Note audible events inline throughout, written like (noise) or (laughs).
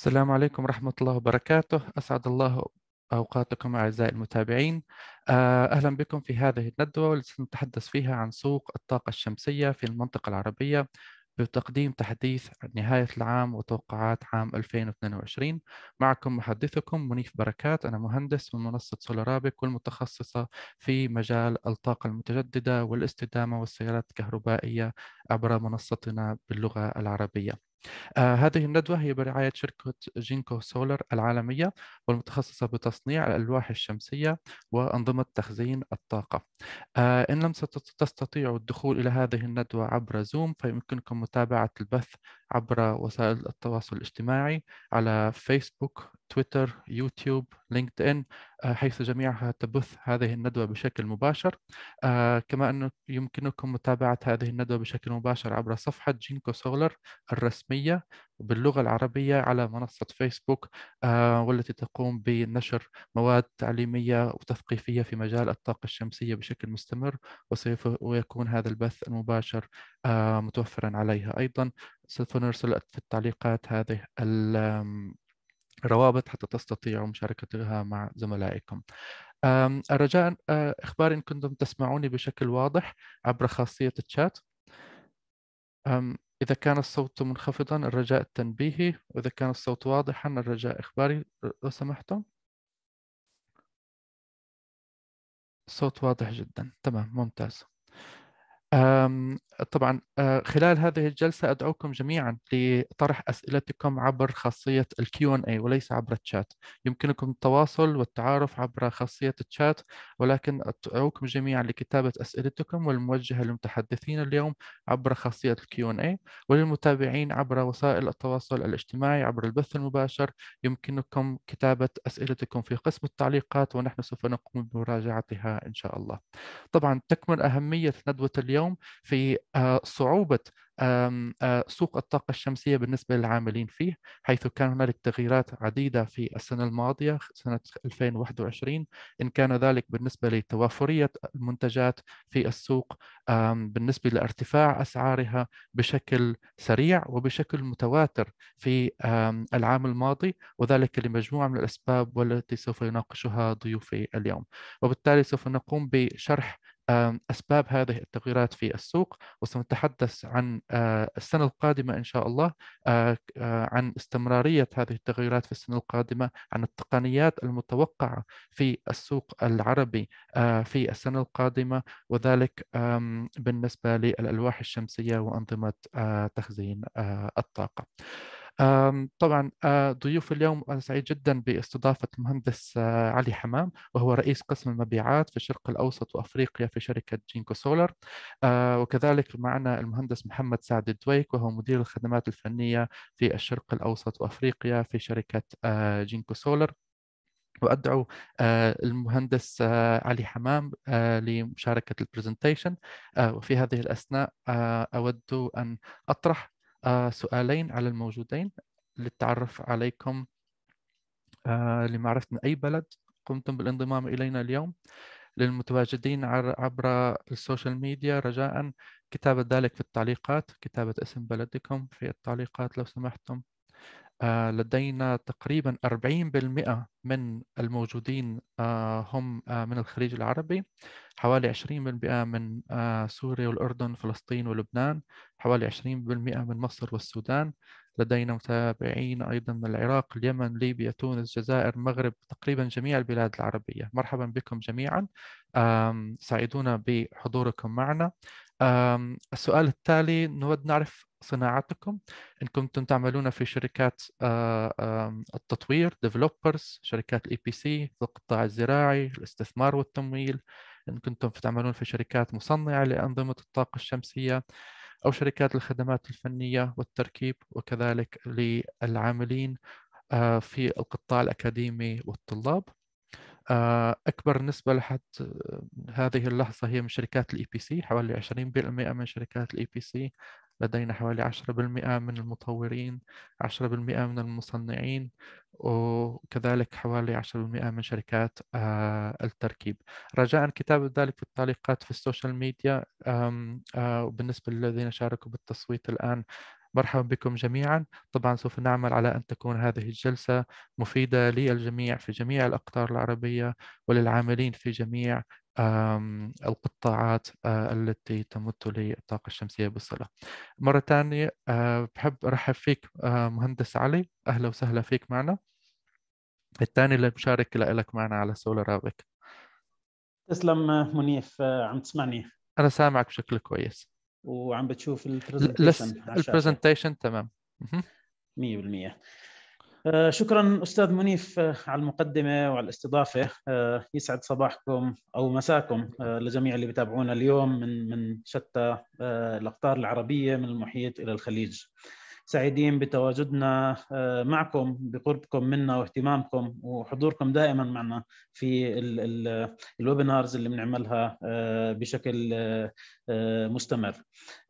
السلام عليكم ورحمة الله وبركاته أسعد الله أوقاتكم أعزائي المتابعين آه، أهلا بكم في هذه الندوة والتي سنتحدث فيها عن سوق الطاقة الشمسية في المنطقة العربية بتقديم تحديث نهاية العام وتوقعات عام 2022 معكم محدثكم منيف بركات أنا مهندس من منصة سولارابيك والمتخصصة في مجال الطاقة المتجددة والاستدامة والسيارات الكهربائية عبر منصتنا باللغة العربية آه هذه الندوة هي برعاية شركة جينكو سولر العالمية والمتخصصة بتصنيع الألواح الشمسية وأنظمة تخزين الطاقة آه إن لم تستطيعوا الدخول إلى هذه الندوة عبر زوم فيمكنكم متابعة البث عبر وسائل التواصل الاجتماعي على فيسبوك، تويتر، يوتيوب، لينكد إن حيث جميعها تبث هذه الندوة بشكل مباشر آه، كما أنه يمكنكم متابعة هذه الندوة بشكل مباشر عبر صفحة جينكو سولر الرسمية باللغة العربية على منصة فيسبوك آه، والتي تقوم بنشر مواد تعليمية وتثقيفية في مجال الطاقة الشمسية بشكل مستمر وسوف ويكون هذا البث المباشر آه، متوفرا عليها أيضا سوف نرسل في التعليقات هذه الروابط حتى تستطيعوا مشاركتها مع زملائكم الرجاء آه، إخبار إن كنتم تسمعوني بشكل واضح عبر خاصية الشات إذا كان الصوت منخفضا الرجاء تنبيهي وإذا كان الصوت واضحا الرجاء إخباري لو سمحتم صوت واضح جدا تمام ممتاز طبعا آه، خلال هذه الجلسة أدعوكم جميعا لطرح أسئلتكم عبر خاصية الـ Q&A وليس عبر الشات يمكنكم التواصل والتعارف عبر خاصية الشات ولكن أدعوكم جميعا لكتابة أسئلتكم والموجهة للمتحدثين اليوم عبر خاصية الـ Q&A وللمتابعين عبر وسائل التواصل الاجتماعي عبر البث المباشر يمكنكم كتابة أسئلتكم في قسم التعليقات ونحن سوف نقوم بمراجعتها إن شاء الله طبعا تكمن أهمية ندوة اليوم اليوم في آه، صعوبة آه، سوق الطاقة الشمسية بالنسبة للعاملين فيه حيث كان هنالك تغييرات عديدة في السنة الماضية سنة 2021 إن كان ذلك بالنسبة لتوافرية المنتجات في السوق بالنسبة لارتفاع أسعارها بشكل سريع وبشكل متواتر في العام الماضي وذلك لمجموعة من الأسباب والتي سوف يناقشها ضيوفي اليوم وبالتالي سوف نقوم بشرح أسباب هذه التغييرات في السوق وسنتحدث عن آه، السنة القادمة إن شاء الله آه، آه، عن استمرارية هذه التغييرات في السنة القادمة عن التقنيات المتوقعة في السوق العربي في السنة القادمة وذلك بالنسبة للألواح الشمسية وأنظمة تخزين الطاقة. طبعا ضيوف اليوم أنا سعيد جدا باستضافة المهندس علي حمام وهو رئيس قسم المبيعات في الشرق الأوسط وأفريقيا في شركة جينكو سولر وكذلك معنا المهندس محمد سعد الدويك وهو مدير الخدمات الفنية في الشرق الأوسط وأفريقيا في شركة جينكو سولر وادعو المهندس علي حمام لمشاركه البرزنتيشن وفي هذه الاثناء اود ان اطرح آه، سؤالين على الموجودين للتعرف عليكم آه، لمعرفة من أي بلد قمتم بالانضمام إلينا اليوم للمتواجدين عبر السوشيال ميديا رجاء كتابة ذلك في التعليقات كتابة اسم بلدكم في التعليقات لو سمحتم آه، لدينا تقريبا 40% من الموجودين آه، هم آه، من الخليج العربي حوالي 20% من سوريا والأردن فلسطين ولبنان حوالي 20% من مصر والسودان لدينا متابعين أيضا من العراق اليمن ليبيا تونس الجزائر المغرب تقريبا جميع البلاد العربية مرحبا بكم جميعا سعيدون بحضوركم معنا السؤال التالي نود نعرف صناعتكم إن كنتم تعملون في شركات آه، التطوير ديفلوبرز شركات الاي بي سي القطاع الزراعي الاستثمار والتمويل إن كنتم تعملون في شركات مصنعة لأنظمة الطاقة الشمسية أو شركات الخدمات الفنية والتركيب وكذلك للعاملين آه، في القطاع الأكاديمي والطلاب آه، أكبر نسبة لحد هذه اللحظة هي من شركات الإي بي سي حوالي 20% من شركات الإي بي سي لدينا حوالي 10% من المطورين 10% من المصنعين وكذلك حوالي 10% من شركات آه، التركيب رجاء كتابة ذلك في التعليقات في السوشيال ميديا آه، وبالنسبة للذين شاركوا بالتصويت الآن مرحبا بكم جميعا طبعا سوف نعمل على أن تكون هذه الجلسة مفيدة للجميع في جميع الأقطار العربية وللعاملين في جميع القطاعات آه، التي تمت للطاقة الشمسية بصلة مرة ثانية آه، بحب أرحب فيك آه، مهندس علي أهلا وسهلا فيك معنا الثاني اللي مشارك لك معنا على سولار أبك تسلم منيف عم تسمعني أنا سامعك بشكل كويس وعم بتشوف البرزنتيشن البرزنتيشن تمام 100% آه، شكرا استاذ منيف آه، على المقدمه وعلى الاستضافه آه، يسعد صباحكم او مساكم لجميع اللي بتابعونا اليوم من من شتى الاقطار العربيه من المحيط الى الخليج سعيدين بتواجدنا آه، معكم بقربكم منا واهتمامكم وحضوركم دائما معنا في الويبنارز اللي بنعملها آه، بشكل آه، مستمر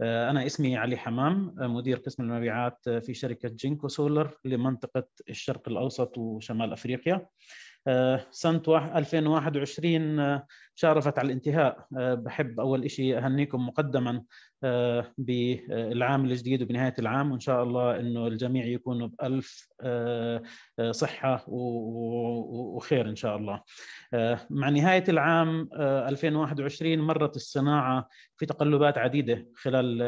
انا اسمي علي حمام مدير قسم المبيعات في شركه جينكو سولر لمنطقه الشرق الاوسط وشمال افريقيا سنة 2021 شارفت على الانتهاء آه، بحب أول شيء أهنيكم مقدما آه، بالعام الجديد وبنهاية العام وإن شاء الله أنه الجميع يكونوا بألف آه، صحة وخير إن شاء الله مع نهاية العام 2021 مرت الصناعة في تقلبات عديدة خلال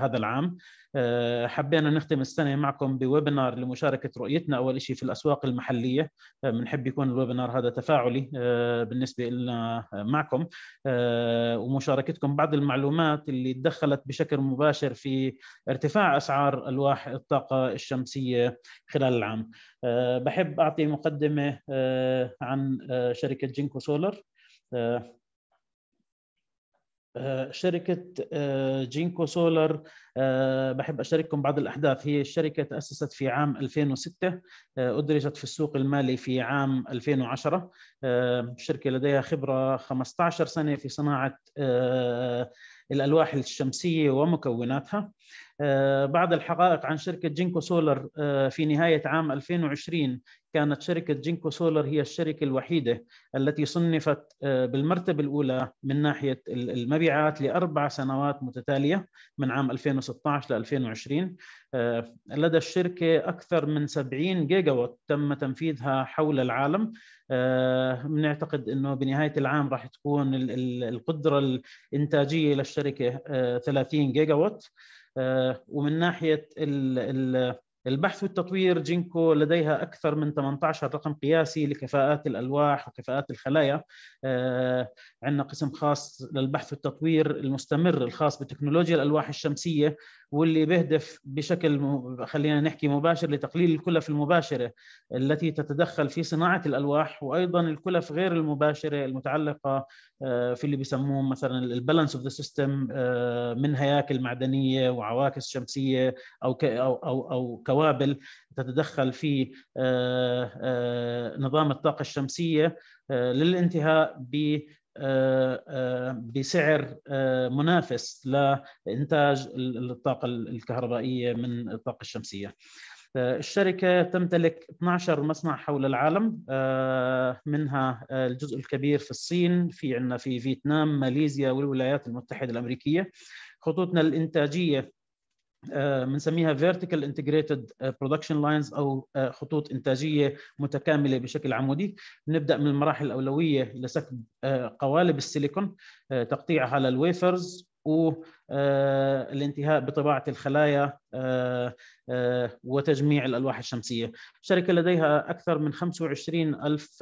هذا العام حبينا نختم السنة معكم بويبنار لمشاركة رؤيتنا أول شيء في الأسواق المحلية بنحب يكون الويبنار هذا تفاعلي بالنسبة لنا معكم آه، ومشاركتكم بعض المعلومات اللي تدخلت بشكل مباشر في ارتفاع أسعار ألواح الطاقة الشمسية خلال العام آه، بحب أعطي مقدمة آه، عن شركة جينكو سولر آه، شركة آه، جينكو سولر آه، بحب أشارككم بعض الأحداث هي الشركة تأسست في عام 2006 أدرجت في السوق المالي في عام 2010 الشركة لديها خبرة 15 سنة في صناعة الألواح الشمسية ومكوناتها آه، بعض الحقائق عن شركة جينكو سولر آه، في نهاية عام 2020 كانت شركة جينكو سولر هي الشركة الوحيدة التي صنفت آه، بالمرتبة الأولى من ناحية المبيعات لأربع سنوات متتالية من عام 2016 ل 2020 لدى الشركة أكثر من 70 وات تم تنفيذها حول العالم بنعتقد آه، انه بنهايه العام راح تكون القدره الانتاجيه للشركه 30 آه، جيجا وات آه، ومن ناحيه البحث والتطوير جينكو لديها أكثر من 18 رقم قياسي لكفاءات الألواح وكفاءات الخلايا عندنا قسم خاص للبحث والتطوير المستمر الخاص بتكنولوجيا الألواح الشمسية واللي بيهدف بشكل خلينا نحكي مباشر لتقليل الكلف المباشره التي تتدخل في صناعه الالواح وايضا الكلف غير المباشره المتعلقه آه، في اللي بيسموه مثلا البالانس اوف ذا سيستم من هياكل معدنيه وعواكس شمسيه او او او كوابل تتدخل في آه، آه، نظام الطاقه الشمسيه للانتهاء ب آه، آه، بسعر آه، منافس لإنتاج الطاقة الكهربائية من الطاقة الشمسية الشركة تمتلك 12 مصنع حول العالم منها الجزء الكبير في الصين في عندنا في فيتنام ماليزيا والولايات المتحدة الأمريكية خطوطنا الإنتاجية بنسميها آه، vertical integrated آه، production lines او آه، خطوط انتاجيه متكامله بشكل عمودي بنبدا من المراحل الاولويه لسكب قوالب السيليكون تقطيعها للويفرز والانتهاء بطباعه الخلايا وتجميع الالواح الشمسيه. الشركه لديها اكثر من 25 الف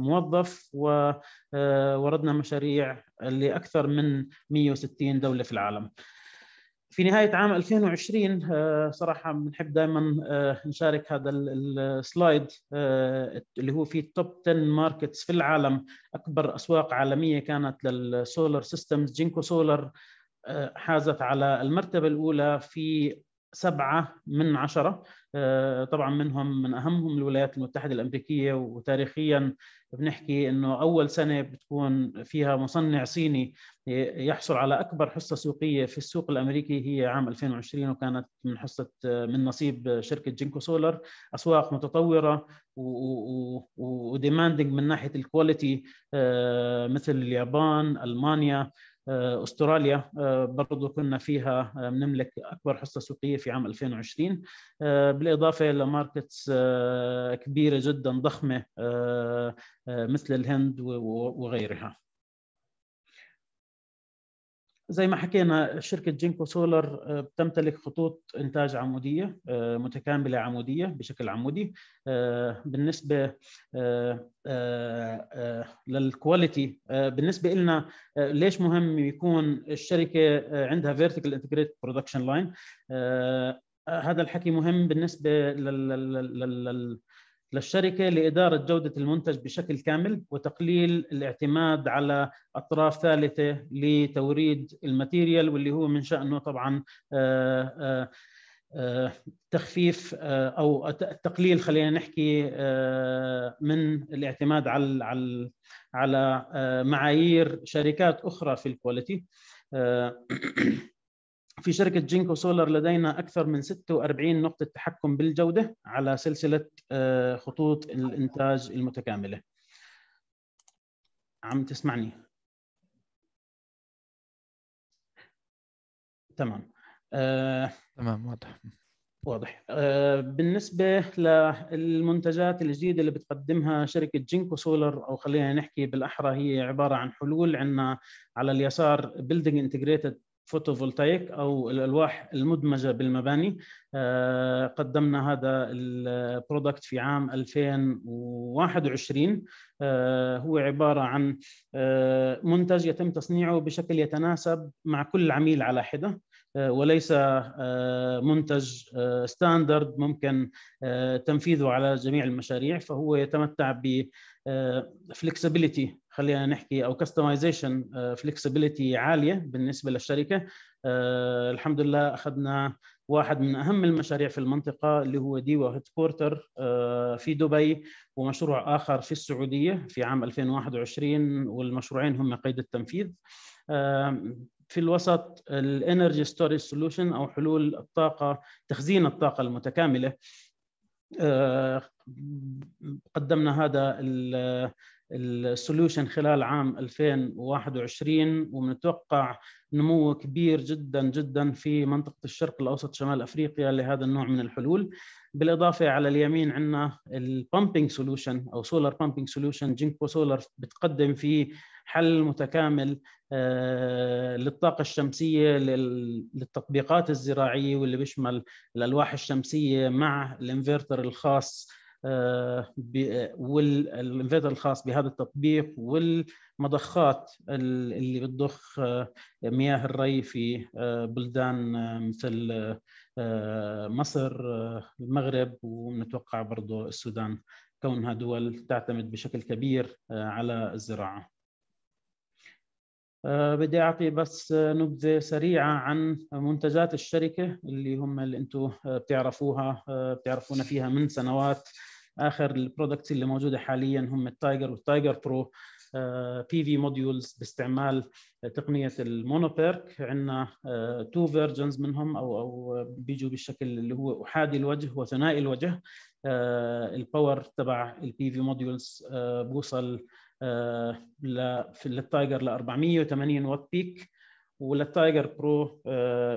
موظف ووردنا مشاريع لاكثر من 160 دوله في العالم. في نهايه عام 2020 آه، صراحه بنحب دائما آه، نشارك هذا السلايد آه، اللي هو في توب 10 ماركتس في العالم اكبر اسواق عالميه كانت للسولار سيستمز جينكو سولار حازت على المرتبه الاولى في سبعة من عشرة آه، طبعا منهم من أهمهم الولايات المتحدة الأمريكية وتاريخيا بنحكي أنه أول سنة بتكون فيها مصنع صيني يحصل على أكبر حصة سوقية في السوق الأمريكي هي عام 2020 وكانت من حصة من نصيب شركة جينكو سولر أسواق متطورة وديماندنج من ناحية الكواليتي آه، مثل اليابان ألمانيا آه، استراليا آه، برضو كنا فيها بنملك آه، اكبر حصه سوقيه في عام 2020 بالاضافه الى ماركتس كبيره جدا ضخمه مثل الهند وغيرها زي ما حكينا شركة جينكو سولر آه، بتمتلك خطوط إنتاج عمودية آه، متكاملة عمودية بشكل عمودي آه، بالنسبة للكواليتي بالنسبة لنا ليش مهم يكون الشركة عندها فيرتيكال انتجريت برودكشن لاين هذا الحكي مهم بالنسبة لل للشركة لإدارة جودة المنتج بشكل كامل وتقليل الاعتماد على أطراف ثالثة لتوريد الماتيريال واللي هو من شأنه طبعا آه، آه، آه، تخفيف أو تقليل خلينا نحكي من الاعتماد على على معايير شركات أخرى في الكواليتي في شركة جينكو سولار لدينا أكثر من 46 نقطة تحكم بالجودة على سلسلة آه، خطوط الإنتاج المتكاملة عم تسمعني تمام آه، تمام واضح واضح آه، بالنسبة للمنتجات الجديدة اللي بتقدمها شركة جينكو سولر أو خلينا نحكي بالأحرى هي عبارة عن حلول عندنا على اليسار Building Integrated فوتوفولتايك او الالواح المدمجه بالمباني آه، قدمنا هذا البرودكت في عام 2021 آه، هو عباره عن آه، منتج يتم تصنيعه بشكل يتناسب مع كل عميل على حده آه، وليس آه، منتج ستاندرد آه، ممكن تنفيذه على جميع المشاريع فهو يتمتع ب خلينا نحكي او كستمايزيشن فلكسبيليتي عاليه بالنسبه للشركه الحمد لله اخذنا واحد من اهم المشاريع في المنطقه اللي هو ديوا هيد كورتر في دبي ومشروع اخر في السعوديه في عام 2021 والمشروعين هم قيد التنفيذ في الوسط الانرجي ستورج سولوشن او حلول الطاقه تخزين الطاقه المتكامله آه، قدمنا هذا السولوشن خلال عام 2021 ومنتوقع نمو كبير جدا جدا في منطقة الشرق الأوسط شمال أفريقيا لهذا النوع من الحلول بالإضافة على اليمين عندنا البامبينج سولوشن أو سولار بامبينج سولوشن جينكو سولار بتقدم فيه حل متكامل آه، للطاقة الشمسية للتطبيقات الزراعية واللي بيشمل الألواح الشمسية مع الانفيرتر الخاص آه، والانفيرتر الخاص بهذا التطبيق والمضخات اللي بتضخ آه، مياه الري في بلدان مثل مصر المغرب ونتوقع برضه السودان كونها دول تعتمد بشكل كبير على الزراعه آه، بدي اعطي بس آه، نبذه سريعه عن منتجات الشركه اللي هم اللي انتم آه، بتعرفوها بتعرفونا فيها من سنوات اخر البرودكتس اللي موجوده حاليا هم التايجر والتايجر برو بي في موديولز باستعمال تقنيه المونوبيرك عندنا تو فيرجنز منهم او او بيجوا بالشكل اللي هو احادي الوجه وثنائي الوجه الباور تبع البي في موديولز بوصل للتايجر ل 480 وات بيك وللتايجر برو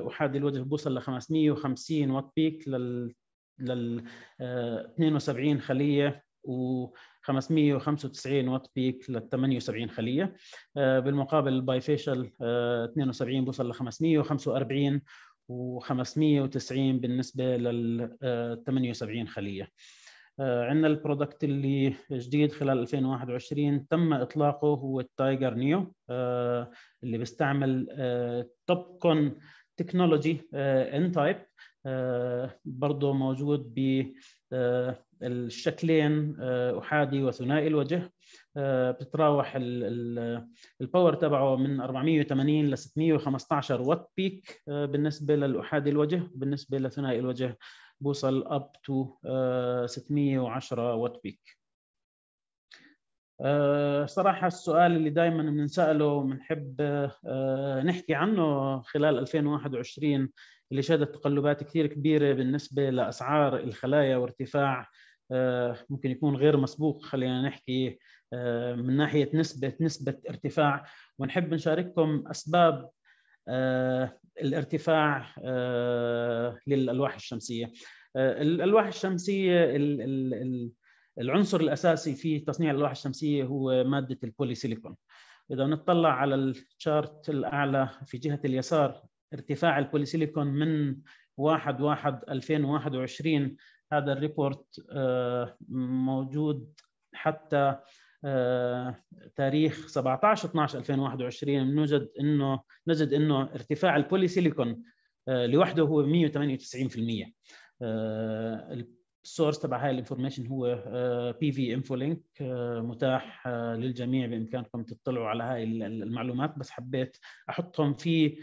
احادي الوجه بوصل ل 550 وات بيك لل لل 72 آه، خليه و 595 وات بيك لل 78 خليه آه، بالمقابل الباي فيشل 72 بوصل ل 545 و590 بالنسبه لل 78 آه، خليه آه، عندنا البرودكت اللي جديد خلال 2021 تم اطلاقه هو التايجر نيو آه، اللي بيستعمل توبكون تكنولوجي ان تايب برضه موجود بالشكلين آه، احادي وثنائي الوجه بتتراوح الباور تبعه من 480 ل 615 وات بيك بالنسبه للاحادي الوجه وبالنسبه لثنائي الوجه بوصل اب تو 610 وات بيك صراحة السؤال اللي دائما بنسأله وبنحب آه، نحكي عنه خلال 2021 اللي شهدت تقلبات كثير كبيرة بالنسبة لأسعار الخلايا وارتفاع آه، ممكن يكون غير مسبوق خلينا نحكي آه، من ناحية نسبة نسبة ارتفاع ونحب نشارككم أسباب الارتفاع آه، للالواح الشمسيه آه، الالواح الشمسيه العنصر الاساسي في تصنيع الالواح الشمسيه هو ماده البوليسيليكون اذا نطلع على الشارت الاعلى في جهه اليسار ارتفاع البوليسيليكون من 1 1 2021 هذا الريبورت آه، موجود حتى آه، تاريخ 17 12 2021 نجد انه نجد انه ارتفاع البولي سيليكون آه، لوحده هو 198% آه، السورس تبع هاي الانفورميشن هو بي في انفو لينك متاح للجميع بامكانكم تطلعوا على هاي المعلومات بس حبيت احطهم في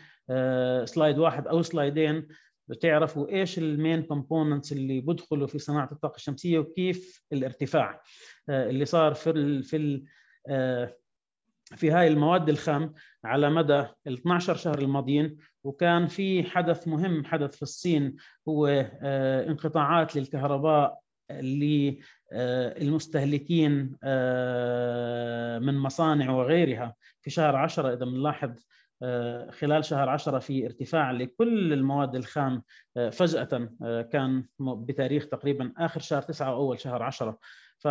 سلايد واحد او سلايدين تعرفوا ايش المين كومبوننتس اللي بدخلوا في صناعه الطاقه الشمسيه وكيف الارتفاع آه، اللي صار في الـ في الـ آه، في هاي المواد الخام على مدى ال 12 شهر الماضيين وكان في حدث مهم حدث في الصين هو آه، انقطاعات للكهرباء للمستهلكين من مصانع وغيرها في شهر 10 اذا بنلاحظ آه، خلال شهر 10 في ارتفاع لكل المواد الخام آه، فجأة آه، كان بتاريخ تقريبا آخر شهر 9 وأول شهر 10 ف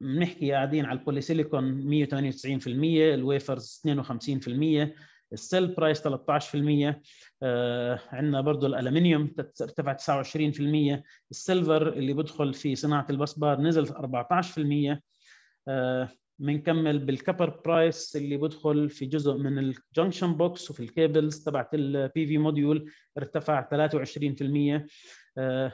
بنحكي قاعدين على البولي سيليكون 198% الويفرز 52% السيل برايس 13% آه، عندنا برضه الالمنيوم ارتفع 29% السيلفر اللي بدخل في صناعه البصبار نزل 14% آه، بنكمل بالكبر برايس اللي بدخل في جزء من الجنكشن بوكس وفي الكيبلز تبعت البي في موديول ارتفع آه، 23%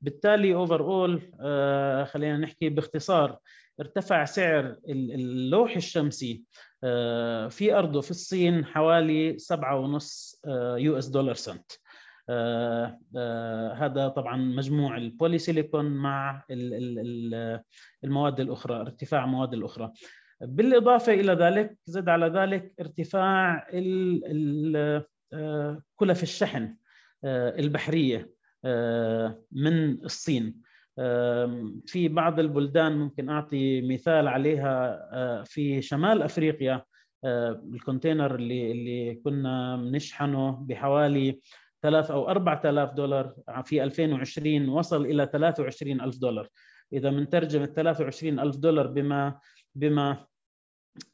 بالتالي اوفر اول آه، خلينا نحكي باختصار ارتفع سعر اللوح الشمسي آه، في ارضه في الصين حوالي 7.5 يو اس دولار سنت آه، آه، هذا طبعا مجموع البولي سيليكون مع المواد الاخرى ارتفاع المواد الاخرى بالاضافه الى ذلك زد على ذلك ارتفاع آه، كلف الشحن البحريه من الصين في بعض البلدان ممكن اعطي مثال عليها في شمال افريقيا الكونتينر اللي اللي كنا بنشحنه بحوالي 3000 أو 4000 دولار في 2020 وصل إلى 23000 دولار إذا بنترجم ال 23000 دولار بما بما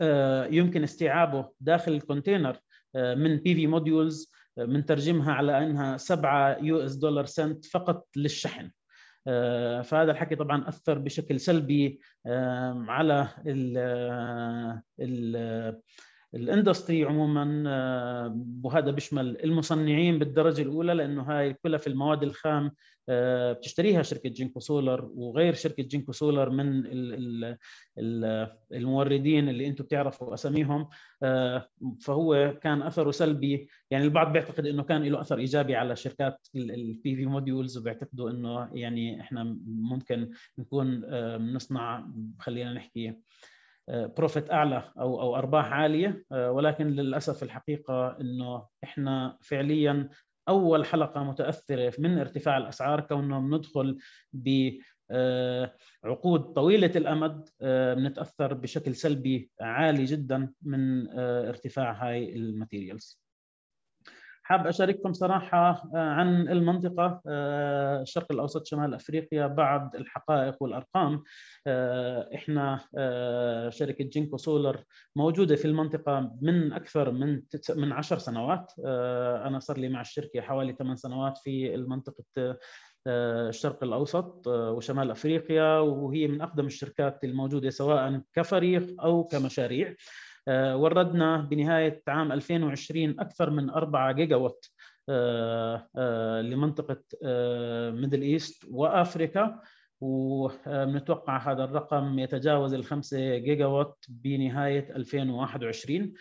آه، يمكن استيعابه داخل الكونتينر آه، من بي في موديولز بنترجمها على انها 7 يو اس دولار سنت فقط للشحن آه، فهذا الحكي طبعا اثر بشكل سلبي على ال ال الاندستري عموما آه، وهذا بيشمل المصنعين بالدرجه الاولى لانه هاي كلها في المواد الخام آه، بتشتريها شركه جينكو سولر وغير شركه جينكو سولر من الموردين اللي انتم بتعرفوا اساميهم آه، فهو كان اثره سلبي يعني البعض بيعتقد انه كان له اثر ايجابي على شركات البي في موديولز وبيعتقدوا انه يعني احنا ممكن نكون بنصنع خلينا نحكي بروفيت اعلى او او ارباح عاليه آه، ولكن للاسف الحقيقه انه احنا فعليا اول حلقه متاثره من ارتفاع الاسعار كوننا بندخل ب آه، عقود طويلة الأمد آه، بنتأثر بشكل سلبي عالي جدا من ارتفاع هاي الماتيريالز حاب اشارككم صراحه آه، عن المنطقه آه، الشرق الاوسط شمال افريقيا بعض الحقائق والارقام آه، احنا شركه جينكو سولر موجوده في المنطقه من اكثر من من 10 سنوات انا صار لي مع الشركه حوالي 8 سنوات في المنطقه الشرق الاوسط وشمال افريقيا وهي من اقدم الشركات الموجوده سواء كفريق او كمشاريع آه، وردنا بنهاية عام 2020 أكثر من 4 جيجا وات آه، آه، لمنطقة ميدل إيست وأفريقيا ونتوقع هذا الرقم يتجاوز الخمسة جيجا وات بنهاية 2021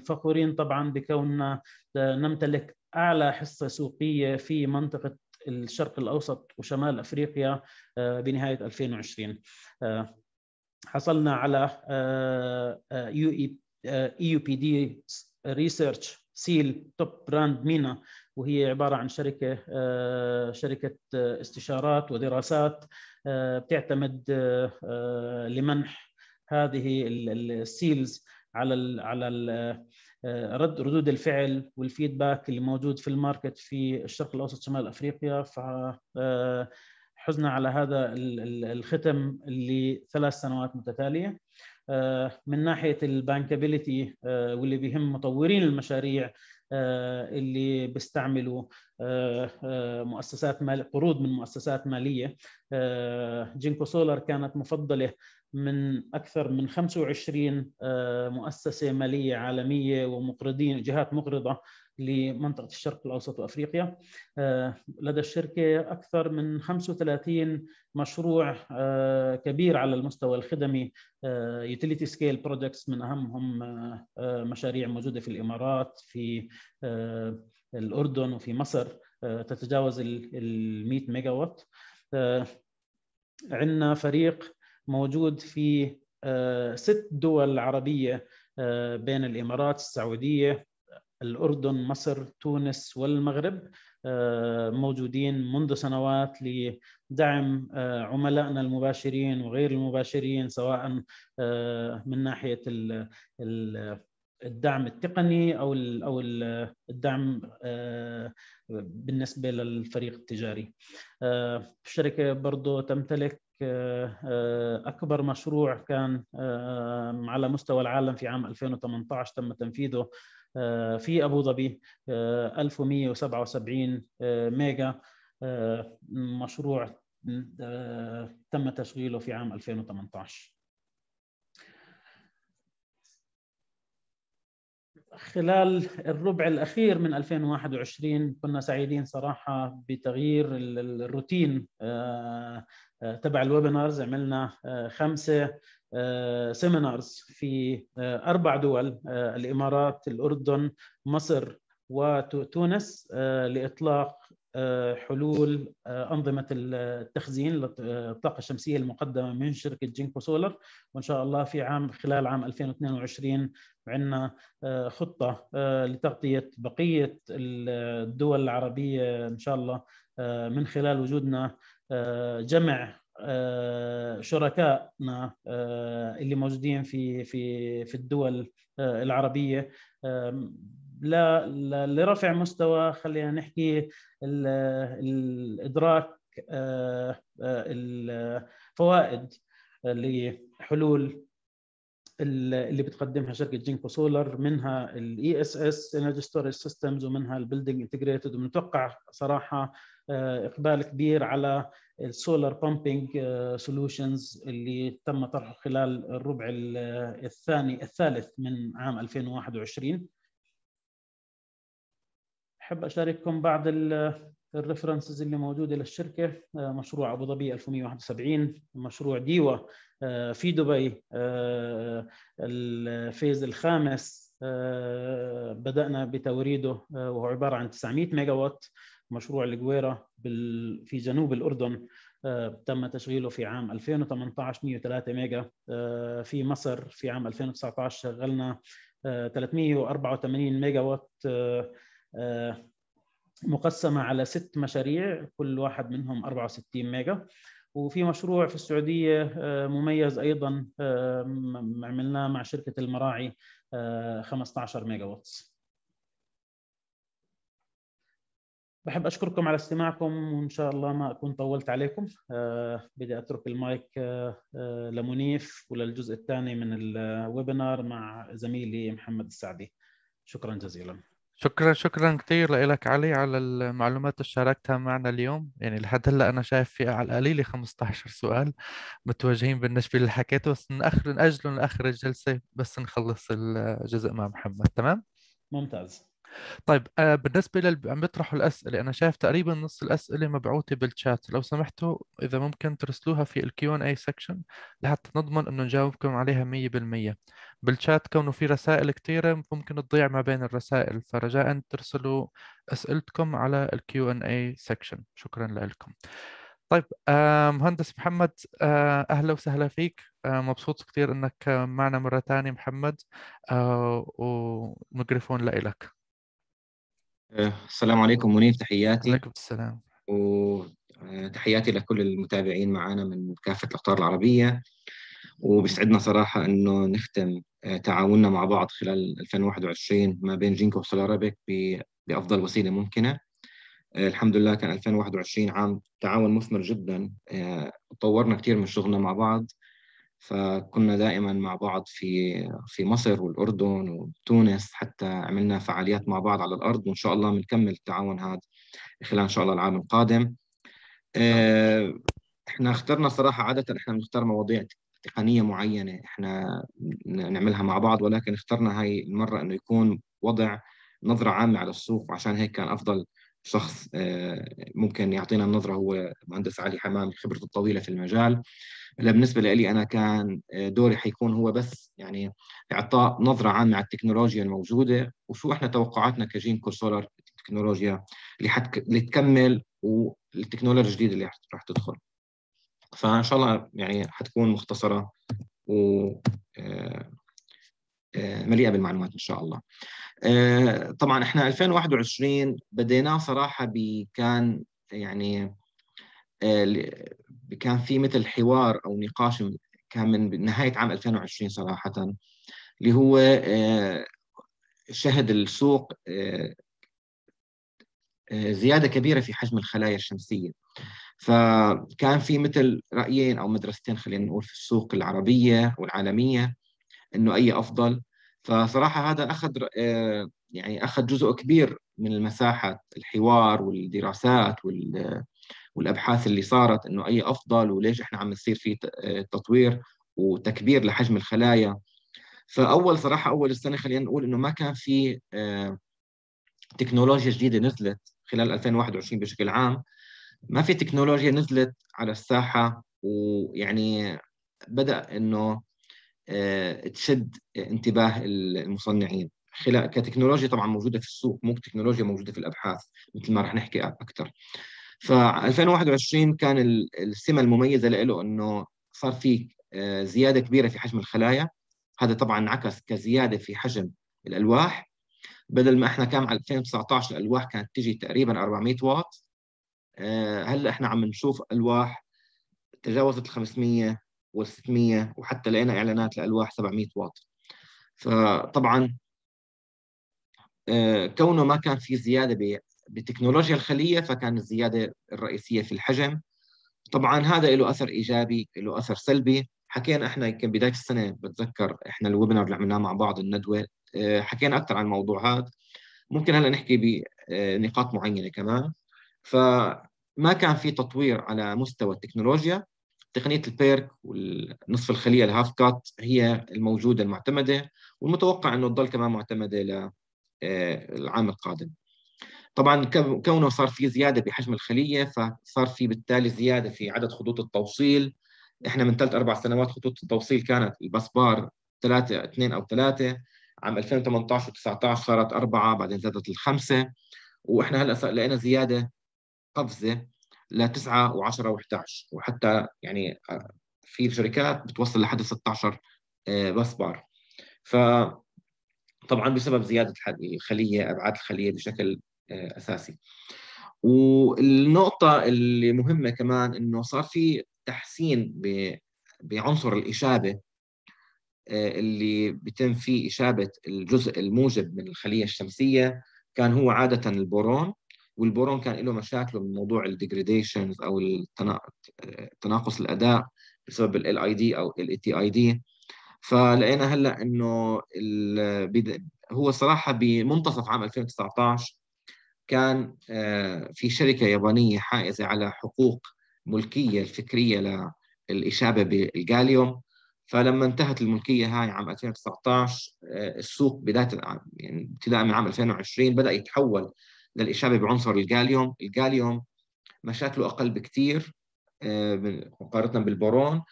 فخورين طبعا بكوننا نمتلك أعلى حصة سوقية في منطقة الشرق الأوسط وشمال أفريقيا بنهاية 2020 حصلنا على آه، آه، يو يو بي دي ريسيرش سيل توب براند مينا وهي عباره عن شركه آه، شركه استشارات ودراسات بتعتمد لمنح هذه السيلز على على رد ردود الفعل والفيدباك اللي موجود في الماركت في الشرق الاوسط شمال افريقيا ف حزنا على هذا الختم لثلاث سنوات متتاليه آه، من ناحيه البانكابيليتي آه، واللي بيهم مطورين المشاريع آه، اللي بيستعملوا مؤسسات مال قروض من مؤسسات ماليه جينكو سولار كانت مفضله من اكثر من 25 مؤسسه ماليه عالميه ومقرضين جهات مقرضه لمنطقة الشرق الأوسط وأفريقيا آه، لدى الشركة أكثر من 35 مشروع آه، كبير على المستوى الخدمي يوتيليتي سكيل بروجكتس من أهمهم آه، مشاريع موجودة في الإمارات في الأردن وفي مصر تتجاوز ال 100 ميجا وات عندنا فريق موجود في ست دول عربية بين الإمارات السعودية الأردن مصر تونس والمغرب آه، موجودين منذ سنوات لدعم آه، عملائنا المباشرين وغير المباشرين سواء آه، من ناحية الدعم التقني أو أو الدعم بالنسبة للفريق التجاري الشركة برضو تمتلك أكبر مشروع كان على مستوى العالم في عام 2018 تم تنفيذه آه، في ابو ظبي 1177 آه، آه، ميجا مشروع تم تشغيله في عام 2018 خلال الربع الأخير من 2021 كنا سعيدين صراحة بتغيير الروتين تبع الويبنرز عملنا خمسة سيمينارز آه، في آه، اربع دول آه، الامارات الاردن مصر وتونس لاطلاق حلول أنظمة التخزين للطاقة الشمسية المقدمة من شركة جينكو سولر وإن شاء الله في عام خلال عام 2022 عندنا خطة لتغطية بقية الدول العربية إن شاء الله من خلال وجودنا جمع آه، شركائنا نعم، آه، اللي موجودين في في في الدول آه، العربيه لا لرفع مستوى خلينا نحكي الادراك الفوائد لحلول اللي بتقدمها شركه جينكو سولر منها الاي اس اس انرجي ستورج سيستمز ومنها البيلدينج انتجريتد ومنتوقع صراحه اقبال كبير على السولار بامبينج سولوشنز آه، اللي تم طرحه خلال الربع آه، الثاني الثالث من عام 2021 احب اشارككم بعض الريفرنسز آه، اللي موجوده للشركه مشروع ابو ظبي 1171 مشروع ديوا في دبي الفيز الخامس بدانا بتوريده وهو عباره عن 900 ميجا وات مشروع الجويرة في جنوب الأردن آه، تم تشغيله في عام 2018 103 ميجا آه، في مصر في عام 2019 شغلنا 384 ميجا وات مقسمة على ست مشاريع كل واحد منهم 64 ميجا وفي مشروع في السعودية آه، مميز أيضا عملناه مع شركة المراعي 15 ميجا واتس بحب اشكركم على استماعكم وان شاء الله ما اكون طولت عليكم أه بدي اترك المايك أه, آه، لمنيف وللجزء الثاني من الويبينار مع زميلي محمد السعدي شكرا جزيلا شكرا شكرا كثير لك علي على المعلومات اللي شاركتها معنا اليوم يعني لحد هلا انا شايف في على القليله 15 سؤال متوجهين بالنسبه للي حكيته بس ناخر ناجله لاخر الجلسه بس نخلص الجزء مع محمد تمام ممتاز طيب آه بالنسبة للي عم بيطرحوا الأسئلة أنا شايف تقريبا نص الأسئلة مبعوثة بالشات لو سمحتوا إذا ممكن ترسلوها في الكيو ان اي لحتى نضمن إنه نجاوبكم عليها 100% بالشات كونه في رسائل كثيرة ممكن تضيع ما بين الرسائل فرجاء ترسلوا أسئلتكم على الكيو ان اي شكرا لكم طيب آه مهندس محمد آه اهلا وسهلا فيك آه، مبسوط كثير انك معنا مره ثانيه محمد آه، وميكروفون لك آه، السلام عليكم منير تحياتي عليكم السلام وتحياتي آه، لكل المتابعين معنا من كافة الأقطار العربية وبيسعدنا صراحة أنه نختم آه، تعاوننا مع بعض خلال 2021 ما بين جينكو وسولارابيك بأفضل وسيلة ممكنة الحمد لله كان 2021 عام تعاون مثمر جدا طورنا كثير من شغلنا مع بعض فكنا دائما مع بعض في في مصر والاردن وتونس حتى عملنا فعاليات مع بعض على الارض وان شاء الله بنكمل التعاون هذا خلال ان شاء الله العام القادم آه، احنا اخترنا صراحه عاده احنا بنختار مواضيع تقنيه معينه احنا نعملها مع بعض ولكن اخترنا هاي المره انه يكون وضع نظره عامه على السوق وعشان هيك كان افضل شخص آه، ممكن يعطينا النظره هو مهندس علي حمام خبرته الطويله في المجال هلا بالنسبه لي انا كان آه، دوري حيكون هو بس يعني اعطاء نظره عامه على التكنولوجيا الموجوده وشو احنا توقعاتنا كجين كورسولر التكنولوجيا اللي حتك... اللي تكمل والتكنولوجيا الجديده اللي راح تدخل فان شاء الله يعني حتكون مختصره و آه، آه، مليئه بالمعلومات ان شاء الله. آه، طبعا احنا 2021 بديناه صراحه كان يعني آه، كان في مثل حوار او نقاش كان من نهايه عام 2020 صراحه اللي هو شهد السوق زياده كبيره في حجم الخلايا الشمسيه. فكان في مثل رايين او مدرستين خلينا نقول في السوق العربيه والعالميه انه اي افضل فصراحه هذا اخذ آه، يعني اخذ جزء كبير من المساحه الحوار والدراسات والابحاث اللي صارت انه اي افضل وليش احنا عم نصير في آه، تطوير وتكبير لحجم الخلايا فاول صراحه اول السنه خلينا نقول انه ما كان في آه، تكنولوجيا جديده نزلت خلال 2021 بشكل عام ما في تكنولوجيا نزلت على الساحه ويعني بدا انه تشد انتباه المصنعين خلال كتكنولوجيا طبعا موجوده في السوق مو تكنولوجيا موجوده في الابحاث مثل ما رح نحكي اكثر ف 2021 كان السمه المميزه له انه صار في آه، زياده كبيره في حجم الخلايا هذا طبعا انعكس كزياده في حجم الالواح بدل ما احنا كان على 2019 الالواح كانت تجي تقريبا 400 واط آه، هلا احنا عم نشوف الواح تجاوزت ال 500 و600 وحتى لقينا اعلانات لالواح 700 واط فطبعا آه، كونه ما كان في زياده بتكنولوجيا الخليه فكان الزياده الرئيسيه في الحجم طبعا هذا له اثر ايجابي له اثر سلبي حكينا احنا يمكن بدايه السنه بتذكر احنا الويبنر اللي عملناه مع بعض الندوه آه، حكينا اكثر عن الموضوع هذا ممكن هلا نحكي بنقاط آه، معينه كمان فما كان في تطوير على مستوى التكنولوجيا تقنيه البيرك والنصف الخليه الهاف كات هي الموجوده المعتمده والمتوقع انه تضل كمان معتمده ل آه، العام القادم طبعا كونه صار في زياده بحجم الخليه فصار في بالتالي زياده في عدد خطوط التوصيل احنا من ثلاث اربع سنوات خطوط التوصيل كانت البسبار ثلاثه اثنين او ثلاثه عام 2018 و19 صارت اربعه بعدين زادت الخمسه واحنا هلا لقينا زياده قفزه ل 9 و10 و11 وحتى يعني آه، في شركات بتوصل لحد 16 آه، بس بار ف طبعا بسبب زياده الخليه ابعاد الخليه بشكل آه، اساسي والنقطه اللي مهمه كمان انه صار في تحسين بعنصر الاشابه اللي بيتم فيه اشابه الجزء الموجب من الخليه الشمسيه كان هو عاده البورون والبورون كان له مشاكله من موضوع الديجريديشن او تناقص الاداء بسبب ال اي دي او ال تي اي دي فلقينا هلا انه هو صراحه بمنتصف عام 2019 كان آه، في شركه يابانيه حائزه على حقوق ملكيه الفكريه للاشابه بالجاليوم فلما انتهت الملكيه هاي عام 2019 آه، السوق بدايه يعني ابتداء من عام 2020 بدا يتحول للإشابة بعنصر الجاليوم الجاليوم مشاكله أقل بكتير آه، مقارنة بالبورون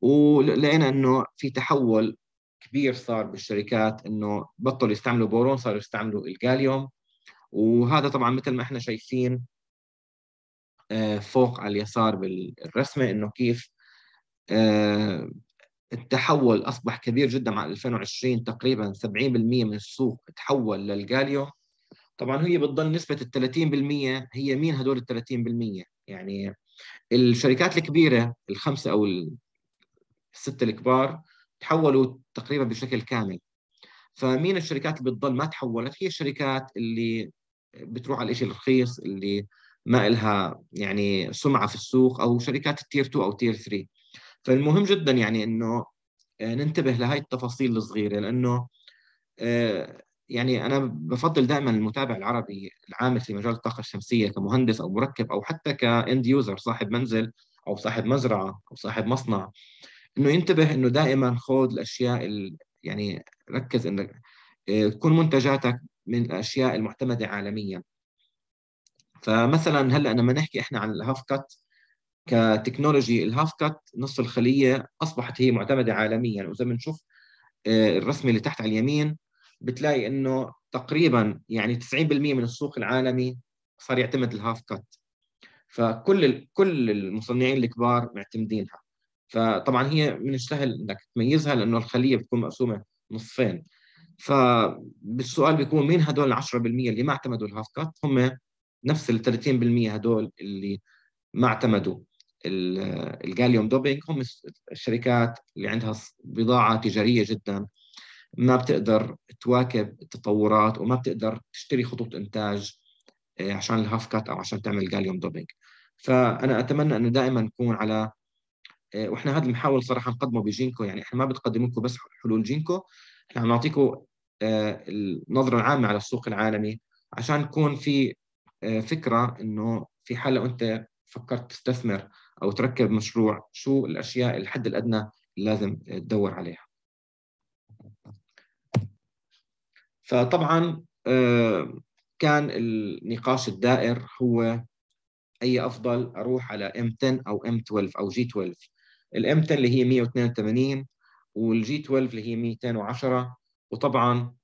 ولقينا انه في تحول كبير صار بالشركات انه بطلوا يستعملوا بورون صاروا يستعملوا الجاليوم وهذا طبعا مثل ما احنا شايفين آه، فوق على اليسار بالرسمه انه كيف آه، التحول اصبح كبير جدا مع 2020 تقريبا 70% من السوق تحول للجاليوم طبعا هي بتضل نسبه ال 30% هي مين هدول ال 30% يعني الشركات الكبيره الخمسه او السته الكبار تحولوا تقريبا بشكل كامل فمين الشركات اللي بتضل ما تحولت هي الشركات اللي بتروح على الشيء الرخيص اللي ما إلها يعني سمعة في السوق أو شركات التير 2 أو تير 3 فالمهم جدا يعني أنه آه، ننتبه لهي التفاصيل الصغيرة لأنه آه، يعني انا بفضل دائما المتابع العربي العامل في مجال الطاقه الشمسيه كمهندس او مركب او حتى كاند يوزر صاحب منزل او صاحب مزرعه او صاحب مصنع انه ينتبه انه دائما خذ الاشياء يعني ركز انك آه، تكون منتجاتك من الاشياء المعتمده عالميا فمثلا هلا لما نحكي احنا عن الهاف كات كتكنولوجي الهاف كات نص الخليه اصبحت هي معتمده عالميا واذا بنشوف آه، الرسمه اللي تحت على اليمين بتلاقي انه تقريبا يعني 90% من السوق العالمي صار يعتمد الهاف كات فكل كل المصنعين الكبار معتمدينها فطبعا هي من السهل انك تميزها لانه الخليه بتكون مقسومه نصفين فبالسؤال بيكون مين هدول ال 10% اللي ما اعتمدوا الهاف كات هم نفس ال 30% هدول اللي ما اعتمدوا الجاليوم دوبينج هم الشركات اللي عندها بضاعه تجاريه جدا ما بتقدر تواكب التطورات وما بتقدر تشتري خطوط انتاج آه، عشان الهاف كات او عشان تعمل جاليوم دوبينج فانا اتمنى انه دائما نكون على آه، واحنا هذا المحاول صراحه نقدمه بجينكو يعني احنا ما بنقدم لكم بس حلول جينكو احنا عم نعطيكم آه، النظره العامه على السوق العالمي عشان يكون في فكره انه في حال لو انت فكرت تستثمر او تركب مشروع شو الاشياء الحد الادنى لازم تدور عليها فطبعا آه، كان النقاش الدائر هو اي افضل اروح على ام 10 او ام 12 او جي 12 الام 10 اللي هي 182 والجي 12 اللي هي 210 وطبعا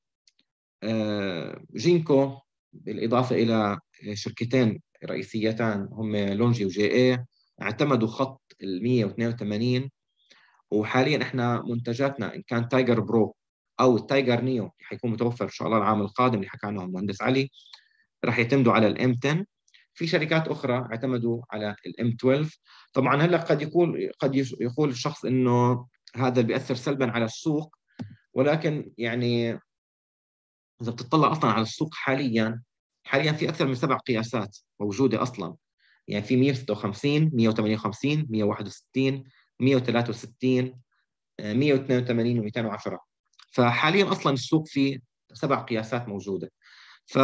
آه، جينكو بالاضافه الى شركتين رئيسيتان هم لونجي وجي اي اعتمدوا خط ال 182 وحاليا احنا منتجاتنا ان كان تايجر برو او التايجر نيو اللي حيكون متوفر ان شاء الله العام القادم اللي حكى عنه المهندس علي راح يعتمدوا على الام 10 في شركات اخرى اعتمدوا على الام 12 طبعا هلا قد يكون قد يقول الشخص انه هذا بياثر سلبا على السوق ولكن يعني اذا بتطلع اصلا على السوق حاليا حاليا في اكثر من سبع قياسات موجوده اصلا يعني في 156 158 161 163 182 و210 فحاليا اصلا السوق فيه سبع قياسات موجوده ف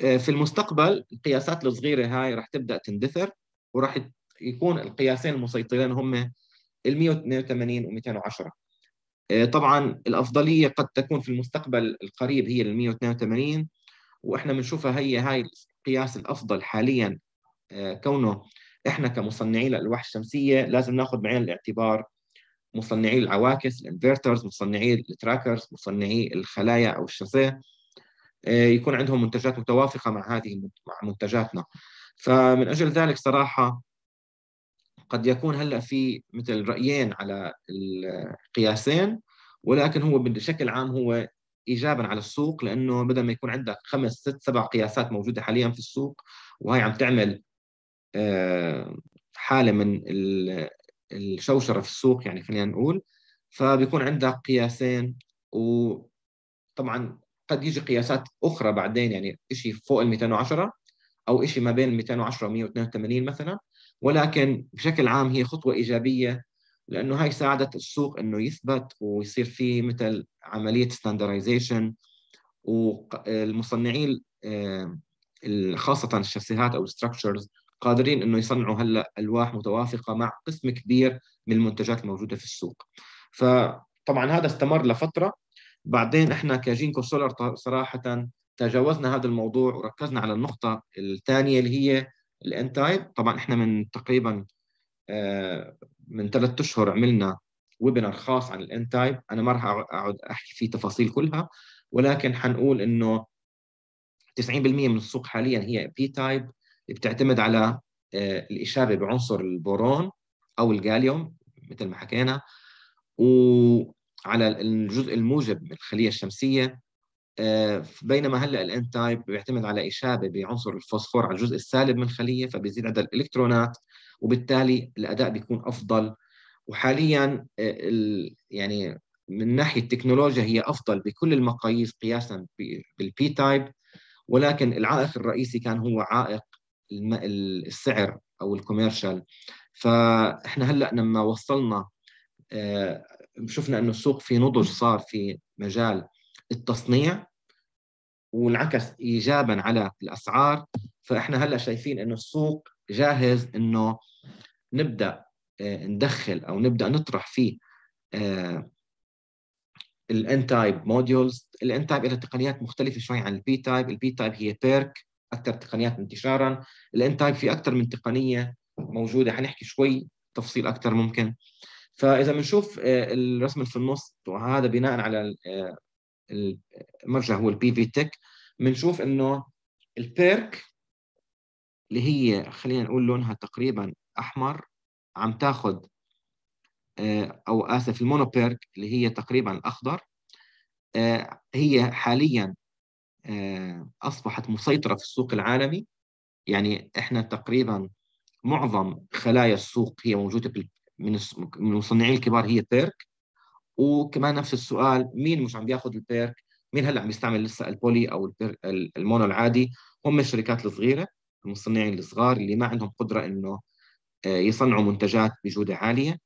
آه، في المستقبل القياسات الصغيره هاي رح تبدا تندثر وراح يكون القياسين المسيطرين هم ال 182 و 210 طبعا الافضليه قد تكون في المستقبل القريب هي ال 182 واحنا بنشوفها هي هاي القياس الافضل حاليا آه، كونه احنا كمصنعين للالواح الشمسيه لازم ناخذ بعين الاعتبار مصنعي العواكس الانفرترز مصنعي التراكرز مصنعي الخلايا او الشاسيه يكون عندهم منتجات متوافقه مع هذه مع منتجاتنا فمن اجل ذلك صراحه قد يكون هلا في مثل رايين على القياسين ولكن هو بشكل عام هو ايجابا على السوق لانه بدل ما يكون عندك خمس ست سبع قياسات موجوده حاليا في السوق وهي عم تعمل آه، حاله من الشوشره في السوق يعني خلينا نقول فبيكون عندك قياسين وطبعا قد يجي قياسات اخرى بعدين يعني شيء فوق ال 210 او شيء ما بين 210 و 182 مثلا ولكن بشكل عام هي خطوه ايجابيه لانه هاي ساعدت السوق انه يثبت ويصير في مثل عمليه ستاندرايزيشن والمصنعين آه، خاصه الشاسيهات او الستراكشرز قادرين انه يصنعوا هلا الواح متوافقه مع قسم كبير من المنتجات الموجوده في السوق فطبعا هذا استمر لفتره بعدين احنا كجينكو سولار صراحه تجاوزنا هذا الموضوع وركزنا على النقطه الثانيه اللي هي الان تايب طبعا احنا من تقريبا آه، من ثلاث اشهر عملنا ويبنر خاص عن الان تايب انا ما راح اقعد احكي فيه تفاصيل كلها ولكن حنقول انه 90% من السوق حاليا هي بي تايب بتعتمد على آه، الإشابة بعنصر البورون أو الجاليوم مثل ما حكينا وعلى الجزء الموجب من الخلية الشمسية آه، بينما هلا الان تايب بيعتمد على اشابه بعنصر الفوسفور على الجزء السالب من الخليه فبيزيد عدد الالكترونات وبالتالي الاداء بيكون افضل وحاليا آه، يعني من ناحيه التكنولوجيا هي افضل بكل المقاييس قياسا بالبي تايب ولكن العائق الرئيسي كان هو عائق السعر او الكوميرشال فاحنا هلا لما وصلنا آه، شفنا انه السوق في نضج صار في مجال التصنيع وانعكس ايجابا على الاسعار فاحنا هلا شايفين انه السوق جاهز انه نبدا آه، ندخل او نبدا نطرح فيه الان تايب موديولز الان تايب لها تقنيات مختلفه شوي عن البي تايب البي تايب هي بيرك اكثر تقنيات انتشارا الان تايب في اكثر من تقنيه موجوده حنحكي شوي تفصيل اكثر ممكن فاذا بنشوف آه، الرسم اللي في النص وهذا بناء على آه، المرجع هو البي في تك بنشوف انه البيرك اللي هي خلينا نقول لونها تقريبا احمر عم تاخذ آه، او اسف المونوبيرك اللي هي تقريبا الاخضر هي حاليا آه، أصبحت مسيطرة في السوق العالمي يعني إحنا تقريبا معظم خلايا السوق هي موجودة من المصنعين الكبار هي بيرك وكمان نفس السؤال مين مش عم بياخذ البيرك مين هلا عم يستعمل لسه البولي او المونو العادي هم الشركات الصغيره المصنعين الصغار اللي ما عندهم قدره انه آه، يصنعوا منتجات بجوده عاليه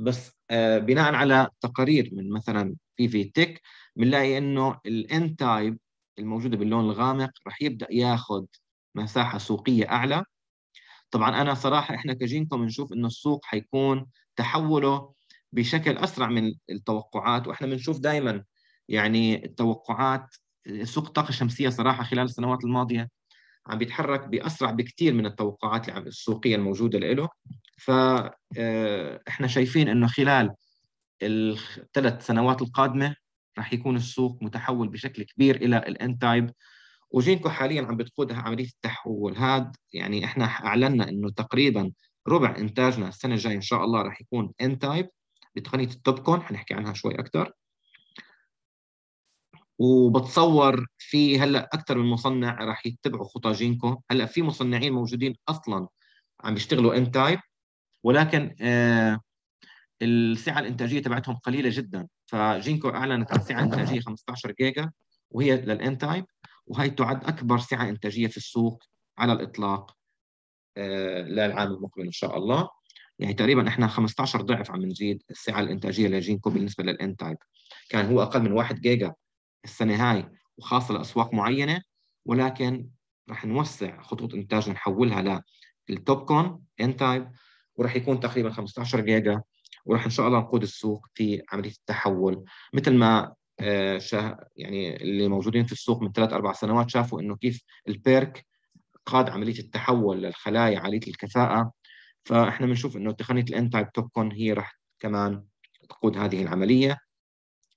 بس آه، بناء على تقارير من مثلا في في تك بنلاقي انه الان تايب الموجوده باللون الغامق رح يبدا ياخذ مساحه سوقيه اعلى طبعا انا صراحه احنا كجينكم بنشوف انه السوق حيكون تحوله بشكل اسرع من التوقعات واحنا بنشوف دائما يعني التوقعات سوق الطاقه الشمسيه صراحه خلال السنوات الماضيه عم بيتحرك باسرع بكثير من التوقعات السوقيه الموجوده له فاحنا آه، شايفين انه خلال الثلاث سنوات القادمه راح يكون السوق متحول بشكل كبير الى الان تايب وجينكو حاليا عم بتقودها عمليه التحول هذا يعني احنا اعلنا انه تقريبا ربع انتاجنا السنه الجايه ان شاء الله راح يكون ان تايب بتقنيه التوبكون حنحكي عنها شوي اكثر وبتصور في هلا اكثر من مصنع راح يتبعوا خطى جينكو هلا في مصنعين موجودين اصلا عم يشتغلوا ان تايب ولكن آه السعه الانتاجيه تبعتهم قليله جدا فجينكو اعلنت عن سعه انتاجيه 15 جيجا وهي للان تايب وهي تعد اكبر سعه انتاجيه في السوق على الاطلاق آه، للعام المقبل ان شاء الله يعني تقريبا احنا 15 ضعف عم نزيد السعه الانتاجيه لجينكو بالنسبه للان تايب كان هو اقل من 1 جيجا السنه هاي وخاصه لاسواق معينه ولكن رح نوسع خطوط انتاج نحولها للتوب كون ان تايب ورح يكون تقريبا 15 جيجا وراح ان شاء الله نقود السوق في عمليه التحول مثل ما شاه يعني اللي موجودين في السوق من ثلاث اربع سنوات شافوا انه كيف البيرك قاد عمليه التحول للخلايا عاليه الكفاءه فاحنا بنشوف انه تقنيه الان تايب توكن هي راح كمان تقود هذه العمليه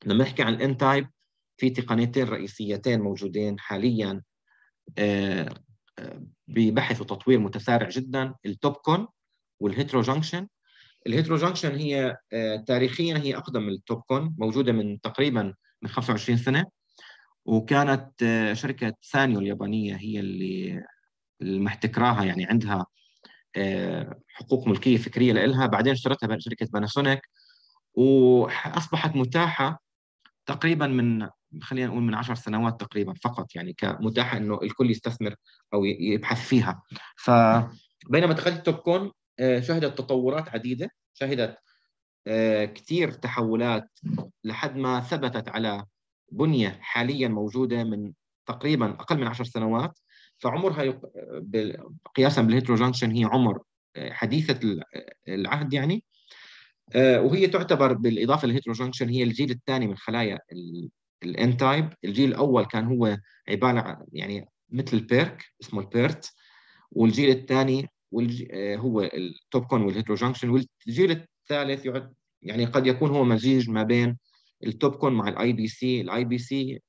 لما نحكي عن الان تايب في تقنيتين رئيسيتين موجودين حاليا آه، آه، ببحث وتطوير متسارع جدا التوب كون والهيترو جنكشن الهيتروجانكشن هي آه، تاريخيا هي اقدم من التوبكون موجوده من تقريبا من 25 سنه وكانت آه، شركه سانيو اليابانيه هي اللي محتكراها يعني عندها آه، حقوق ملكيه فكريه لها بعدين اشترتها شركه باناسونيك واصبحت متاحه تقريبا من خلينا نقول من 10 سنوات تقريبا فقط يعني كمتاحه انه الكل يستثمر او يبحث فيها ف بينما دخلت التوبكون شهدت تطورات عديده شهدت آه، كثير تحولات لحد ما ثبتت على بنية حاليا موجودة من تقريبا أقل من عشر سنوات فعمرها قياسا بالهيتروجانكشن هي عمر آه، حديثة آه، العهد يعني وهي تعتبر بالإضافة للهيتروجانكشن هي الجيل الثاني من خلايا الان تايب الجيل الأول كان هو عبارة يعني مثل البيرك اسمه البيرت والجيل الثاني آه، هو التوب كون والهيترو جنكشن والجيل الثالث يعني قد يكون هو مزيج ما بين التوب كون مع الاي بي سي الاي آه، بي سي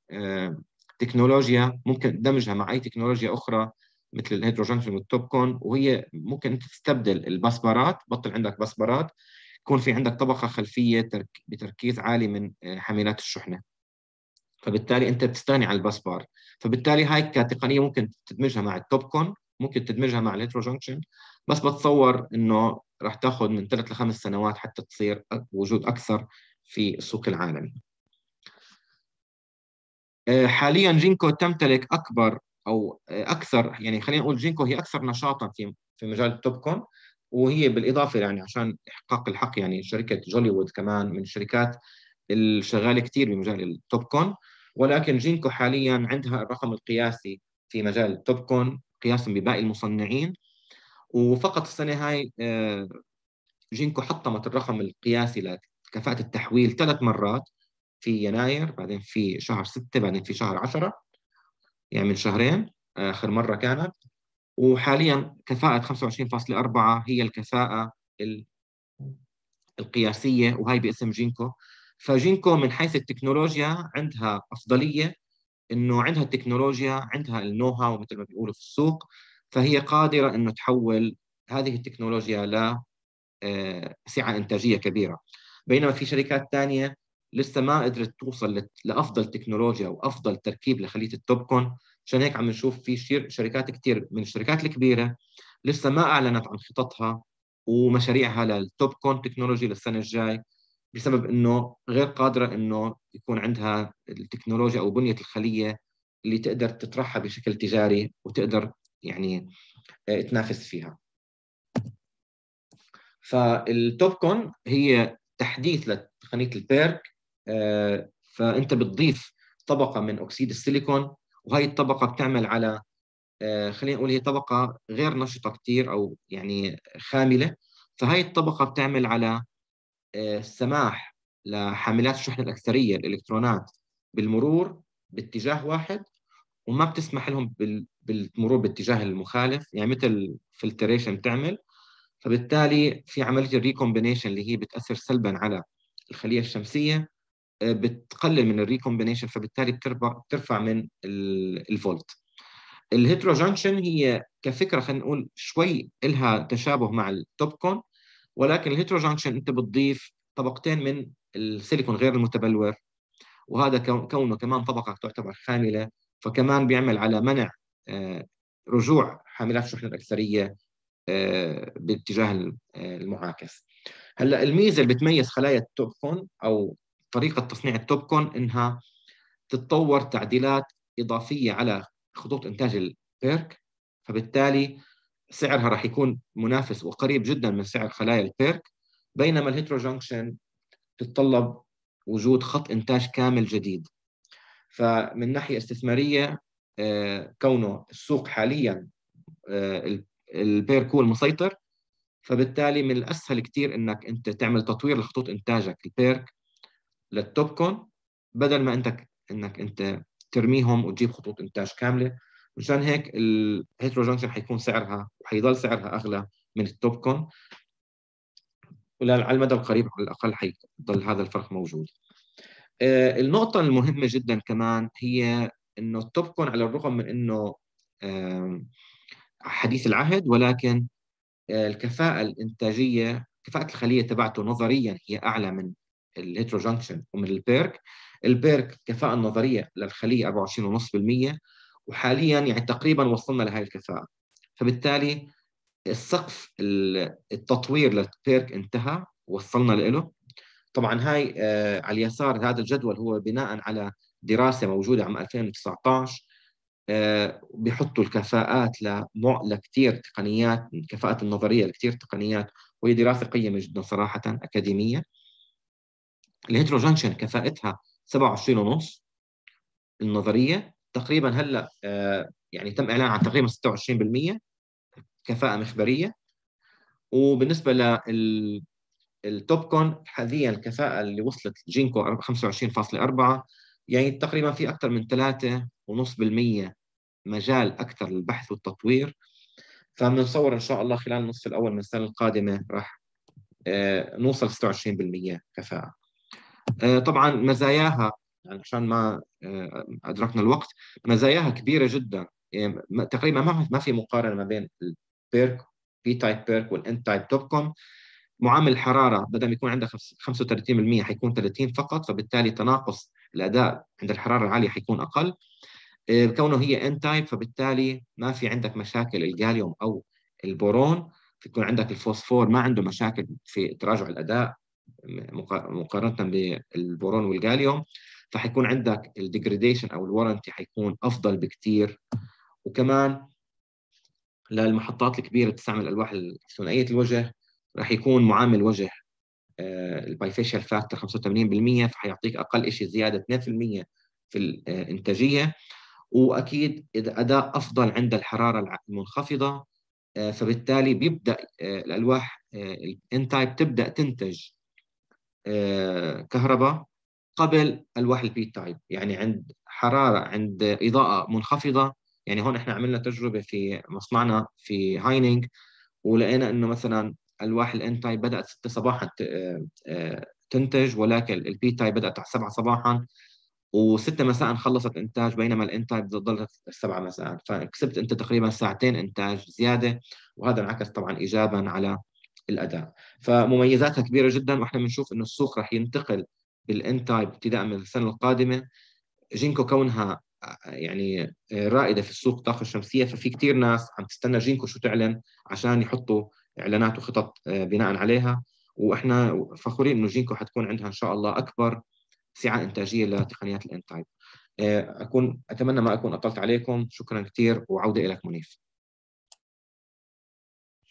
تكنولوجيا ممكن دمجها مع اي تكنولوجيا اخرى مثل والتوب كون وهي ممكن انت تستبدل البصبرات بطل عندك بصبرات يكون في عندك طبقه خلفيه بتركيز عالي من آه، حاملات الشحنه فبالتالي انت بتستغني عن البسبار فبالتالي هاي كتقنيه ممكن تدمجها مع التوب كون ممكن تدمجها مع الهيترو جنكشن بس بتصور انه رح تاخذ من ثلاث لخمس سنوات حتى تصير وجود اكثر في السوق العالمي. آه، حاليا جينكو تمتلك اكبر او اكثر يعني خلينا نقول جينكو هي اكثر نشاطا في في مجال كون وهي بالاضافه يعني عشان احقاق الحق يعني شركه جوليوود كمان من الشركات الشغاله كثير بمجال التوب كون ولكن جينكو حاليا عندها الرقم القياسي في مجال التوب كون قياسا بباقي المصنعين وفقط السنه هاي آه، جينكو حطمت الرقم القياسي لكفاءه التحويل ثلاث مرات في يناير بعدين في شهر 6 بعدين في شهر 10 يعني من شهرين اخر مره كانت وحاليا كفاءه 25.4 هي الكفاءه القياسيه وهي باسم جينكو فجينكو من حيث التكنولوجيا عندها افضليه انه عندها التكنولوجيا عندها النو هاو مثل ما بيقولوا في السوق فهي قادره انه تحول هذه التكنولوجيا ل آه، سعه انتاجيه كبيره بينما في شركات ثانيه لسه ما قدرت توصل لافضل تكنولوجيا وافضل تركيب لخليه التوبكون عشان هيك عم نشوف في شركات كثير من الشركات الكبيره لسه ما اعلنت عن خططها ومشاريعها للتوبكون تكنولوجي للسنه الجاي بسبب انه غير قادره انه يكون عندها التكنولوجيا او بنيه الخليه اللي تقدر تطرحها بشكل تجاري وتقدر يعني آه، تنافس فيها. فالتوبكون هي تحديث لتقنيه البيرك آه، فانت بتضيف طبقه من اكسيد السيليكون وهي الطبقه بتعمل على آه، خلينا نقول هي طبقه غير نشطه كثير او يعني خامله فهي الطبقه بتعمل على السماح آه، لحاملات الشحنه الاكثريه الالكترونات بالمرور باتجاه واحد وما بتسمح لهم بالمرور باتجاه المخالف يعني مثل فلتريشن بتعمل فبالتالي في عمليه الريكومبينيشن اللي هي بتاثر سلبا على الخليه الشمسيه آه، بتقلل من الريكومبينيشن فبالتالي بترفع من الفولت الهيتروجنشن هي كفكره خلينا نقول شوي إلها تشابه مع التوب كون ولكن جانكشن انت بتضيف طبقتين من السيليكون غير المتبلور وهذا كونه كمان طبقه تعتبر خامله فكمان بيعمل على منع آه، رجوع حاملات الشحنه الاكثريه آه، باتجاه آه، المعاكس هلا الميزه اللي بتميز خلايا التوبكون او طريقه تصنيع التوبكون انها تتطور تعديلات اضافيه على خطوط انتاج البيرك فبالتالي سعرها راح يكون منافس وقريب جدا من سعر خلايا البيرك بينما الهيتروجنكشن تتطلب وجود خط انتاج كامل جديد فمن ناحيه استثماريه آه، كونه السوق حاليا آه، البيرك هو المسيطر فبالتالي من الاسهل كثير انك انت تعمل تطوير لخطوط انتاجك البيرك للتوب كون بدل ما انت انك انت ترميهم وتجيب خطوط انتاج كامله مشان هيك الهيترو جنكشن حيكون سعرها وحيضل سعرها اغلى من التوب كون وعلى المدى القريب على الاقل حيضل هذا الفرق موجود آه، النقطة المهمة جدا كمان هي انه التوب كون على الرغم من انه حديث العهد ولكن آه، الكفاءة الإنتاجية كفاءة الخلية تبعته نظريا هي أعلى من الهيترو الهيتروجنكشن ومن البيرك البيرك الكفاءة النظرية للخلية 24.5% وحاليا يعني تقريبا وصلنا لهي الكفاءه فبالتالي السقف التطوير للبيرك انتهى وصلنا له طبعا هاي آه، على اليسار هذا الجدول هو بناء على دراسه موجوده عام 2019 آه، بيحطوا الكفاءات لكثير تقنيات الكفاءات النظريه لكثير تقنيات وهي دراسه قيمه جدا صراحه اكاديميه الهيدروجنشن كفاءتها 27 ونص النظريه تقريبا هلا آه، يعني تم اعلان عن تقريبا 26% كفاءه مخبريه وبالنسبه لل التوب كون حاليا الكفاءه اللي وصلت جينكو 25.4 يعني تقريبا في اكثر من 3.5% مجال اكثر للبحث والتطوير فبنصور ان شاء الله خلال النصف الاول من السنه القادمه راح آه، نوصل 26% كفاءه آه، طبعا مزاياها يعني عشان ما آه، ادركنا الوقت مزاياها كبيره جدا يعني تقريبا ما ما في مقارنه ما بين البيرك بي تايب بيرك والان تايب توب كوم معامل الحراره بدل ما يكون عندك 35% حيكون 30 فقط فبالتالي تناقص الاداء عند الحراره العاليه حيكون اقل آه، كونه هي ان تايب فبالتالي ما في عندك مشاكل الجاليوم او البورون فيكون عندك الفوسفور ما عنده مشاكل في تراجع الاداء مقارنه بالبورون والجاليوم فحيكون عندك الديجريديشن او الورنتي حيكون افضل بكثير وكمان للمحطات الكبيره بتستعمل الالواح ثنائيه الوجه راح يكون معامل وجه البايفيشال فاكتور 85% فحيعطيك اقل شيء زياده 2% في الانتاجيه آه، واكيد اذا اداء افضل عند الحراره المنخفضه آه، فبالتالي بيبدا آه، الالواح الانتايب تبدا تنتج كهرباء قبل الواح البي تايب يعني عند حراره عند اضاءه منخفضه يعني هون احنا عملنا تجربه في مصنعنا في هاينينج ولقينا انه مثلا الواح الان تايب بدات 6 صباحا آه، تنتج ولكن البي تايب بدات على 7 صباحا و6 مساء خلصت انتاج بينما الان تايب ظلت 7 مساء فكسبت انت تقريبا ساعتين انتاج زياده وهذا انعكس طبعا ايجابا على الاداء فمميزاتها كبيره جدا واحنا بنشوف انه السوق راح ينتقل بالان تايب ابتداء من السنه القادمه جينكو كونها آه، يعني آه، رائده في السوق الطاقه الشمسيه ففي كثير ناس عم تستنى جينكو شو تعلن عشان يحطوا اعلانات وخطط آه، بناء عليها واحنا فخورين انه جينكو حتكون عندها ان شاء الله اكبر سعه انتاجيه لتقنيات الان تايب اكون اتمنى ما اكون اطلت عليكم شكرا كثير وعوده اليك منيف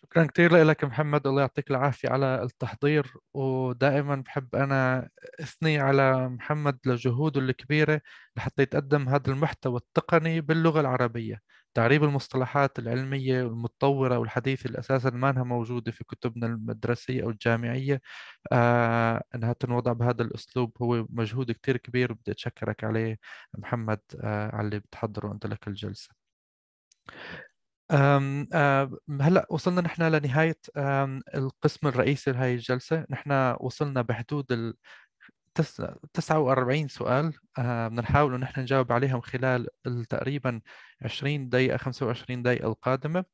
شكرا كثير لك محمد الله يعطيك العافية على التحضير ودائما بحب أنا أثني على محمد لجهوده الكبيرة لحتى يتقدم هذا المحتوى التقني باللغة العربية تعريب المصطلحات العلمية والمتطورة والحديثة اللي أساسا ما أنها موجودة في كتبنا المدرسية أو الجامعية آه أنها تنوضع بهذا الأسلوب هو مجهود كثير كبير بدي أتشكرك عليه محمد آه على اللي بتحضره أنت لك الجلسة هلا وصلنا نحن لنهايه القسم الرئيسي لهي الجلسه نحن وصلنا بحدود ال 49 سؤال آه، بدنا نحاول ان نجاوب عليهم خلال تقريبا 20 دقيقه 25 دقيقه القادمه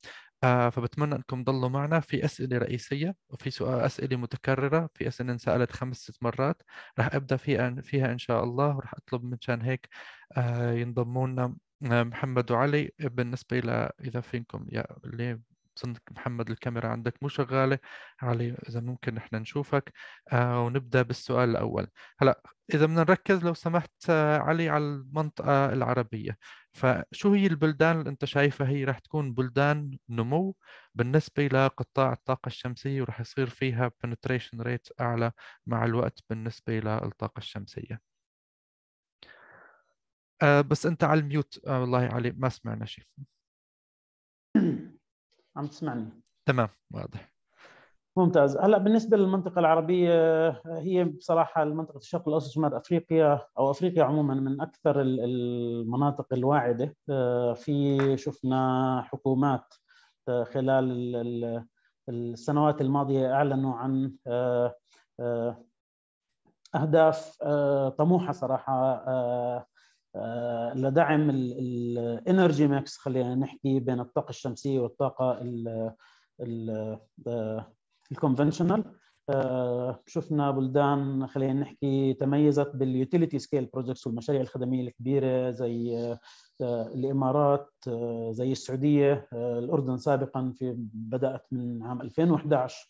آه، فبتمنى انكم تضلوا معنا في اسئله رئيسيه وفي سؤال اسئله متكرره في اسئله انسالت خمس ست مرات راح ابدا فيها فيها ان شاء الله وراح اطلب من شان هيك آه، ينضموا لنا آه، محمد وعلي بالنسبة إلى إذا فينكم يا اللي بظنك محمد الكاميرا عندك مو شغالة علي إذا ممكن نحن نشوفك آه، ونبدأ بالسؤال الأول هلا إذا بدنا نركز لو سمحت آه، علي على المنطقة العربية فشو هي البلدان اللي أنت شايفها هي راح تكون بلدان نمو بالنسبة لقطاع الطاقة الشمسية وراح يصير فيها penetration rate أعلى مع الوقت بالنسبة للطاقة الشمسية آه بس انت على الميوت آه والله علي ما سمعنا شيء (clears throat) عم تسمعني تمام واضح ممتاز هلا بالنسبه للمنطقه العربيه هي بصراحه المنطقه الشرق الاوسط شمال افريقيا او افريقيا عموما من اكثر المناطق الواعده آه، في شفنا حكومات آه، خلال السنوات الماضيه اعلنوا عن آه، اهداف طموحه صراحه لدعم الانرجي ميكس خلينا نحكي بين الطاقه الشمسيه والطاقه الكونفنشنال آه، آه، شفنا بلدان خلينا نحكي تميزت باليوتيليتي سكيل بروجكتس والمشاريع الخدميه الكبيره زي آه، الامارات زي السعوديه الاردن سابقا في بدات من عام 2011